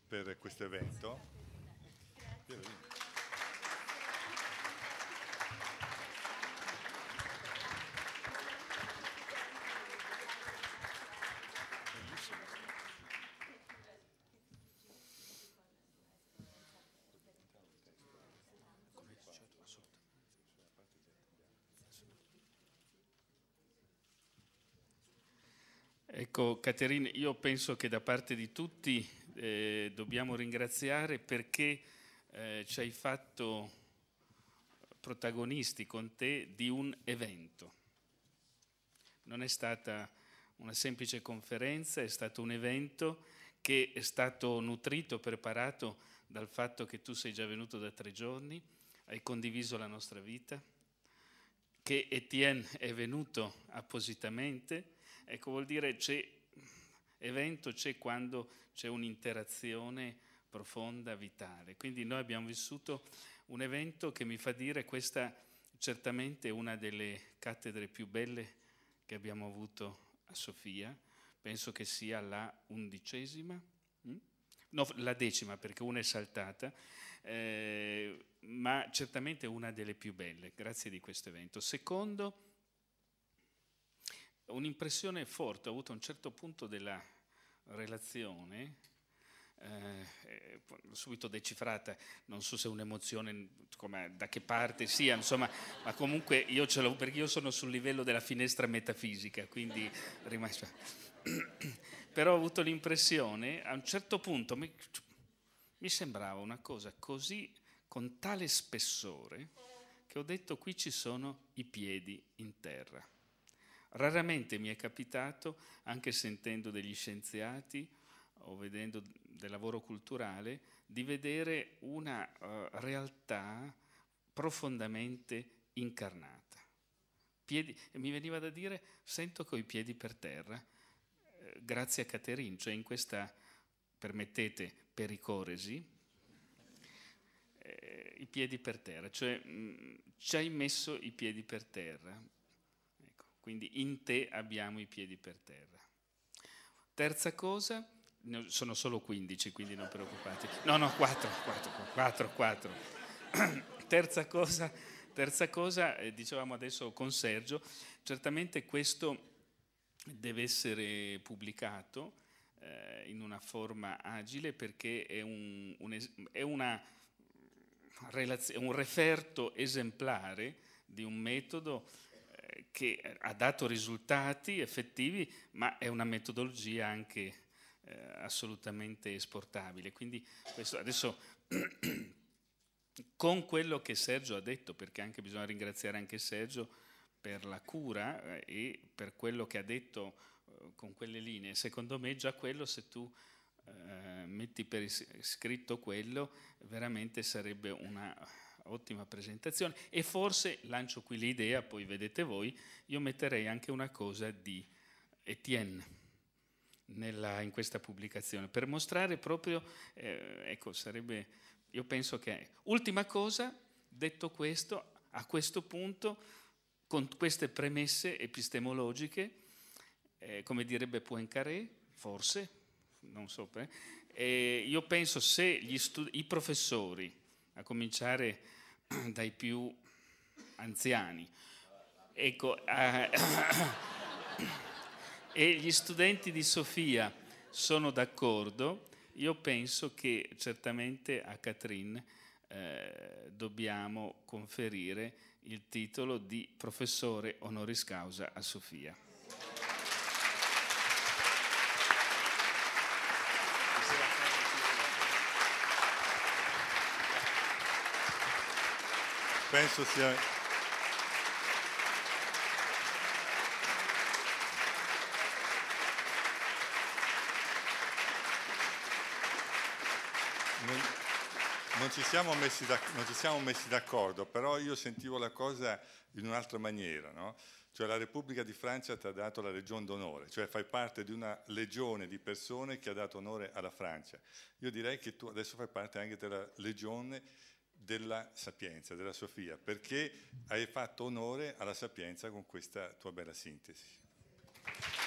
per questo evento. Grazie. Ecco, Caterina, io penso che da parte di tutti eh, dobbiamo ringraziare perché eh, ci hai fatto protagonisti con te di un evento. Non è stata una semplice conferenza, è stato un evento che è stato nutrito, preparato dal fatto che tu sei già venuto da tre giorni, hai condiviso la nostra vita, che Etienne è venuto appositamente Ecco, vuol dire c'è evento, c'è quando c'è un'interazione profonda, vitale. Quindi noi abbiamo vissuto un evento che mi fa dire questa certamente è una delle cattedre più belle che abbiamo avuto a Sofia, penso che sia la undicesima, mm? no, la decima perché una è saltata, eh, ma certamente una delle più belle, grazie di questo evento. Secondo, un'impressione forte ho avuto a un certo punto della relazione, eh, subito decifrata, non so se è un'emozione, da che parte sia, insomma, ma comunque io ce l'ho perché io sono sul livello della finestra metafisica, quindi rimasto. Però ho avuto l'impressione, a un certo punto mi, mi sembrava una cosa così, con tale spessore, che ho detto qui ci sono i piedi in terra. Raramente mi è capitato, anche sentendo degli scienziati o vedendo del lavoro culturale, di vedere una uh, realtà profondamente incarnata. Piedi, mi veniva da dire, sento coi piedi per terra, eh, grazie a Caterin, cioè in questa, permettete, pericoresi, eh, i piedi per terra, cioè mh, mm, ci hai messo i piedi per terra, quindi in te abbiamo i piedi per terra. Terza cosa, sono solo 15, quindi non preoccupate. No, no, 4, 4, 4, 4. terza cosa, terza cosa eh, dicevamo adesso con Sergio, certamente questo deve essere pubblicato eh, in una forma agile perché è un, un, è una relaz- un referto esemplare di un metodo che ha dato risultati effettivi, ma è una metodologia anche eh, assolutamente esportabile. Quindi questo, adesso con quello che Sergio ha detto, perché anche bisogna ringraziare anche Sergio per la cura eh, e per quello che ha detto eh, con quelle linee, secondo me già quello se tu eh, metti per iscritto quello veramente sarebbe una ottima presentazione e forse lancio qui l'idea, poi vedete voi, io metterei anche una cosa di Etienne. Nella, in questa pubblicazione, per mostrare proprio, eh, ecco, sarebbe, io penso che, ultima cosa, detto questo, a questo punto, con queste premesse epistemologiche, eh, come direbbe Poincaré, forse, non so, eh, io penso se i professori a cominciare dai più anziani. Ecco, eh, e gli studenti di Sofia sono d'accordo, io penso che certamente a Catherine eh, dobbiamo conferire il titolo di professore honoris causa a Sofia. penso sia... Non, non ci siamo messi d'accordo, però io sentivo la cosa in un'altra maniera, no? cioè la Repubblica di Francia ti ha dato la legion d'onore, cioè fai parte di una legione di persone che ha dato onore alla Francia. Io direi che tu adesso fai parte anche della legione della sapienza, della Sofia, perché hai fatto onore alla sapienza con questa tua bella sintesi.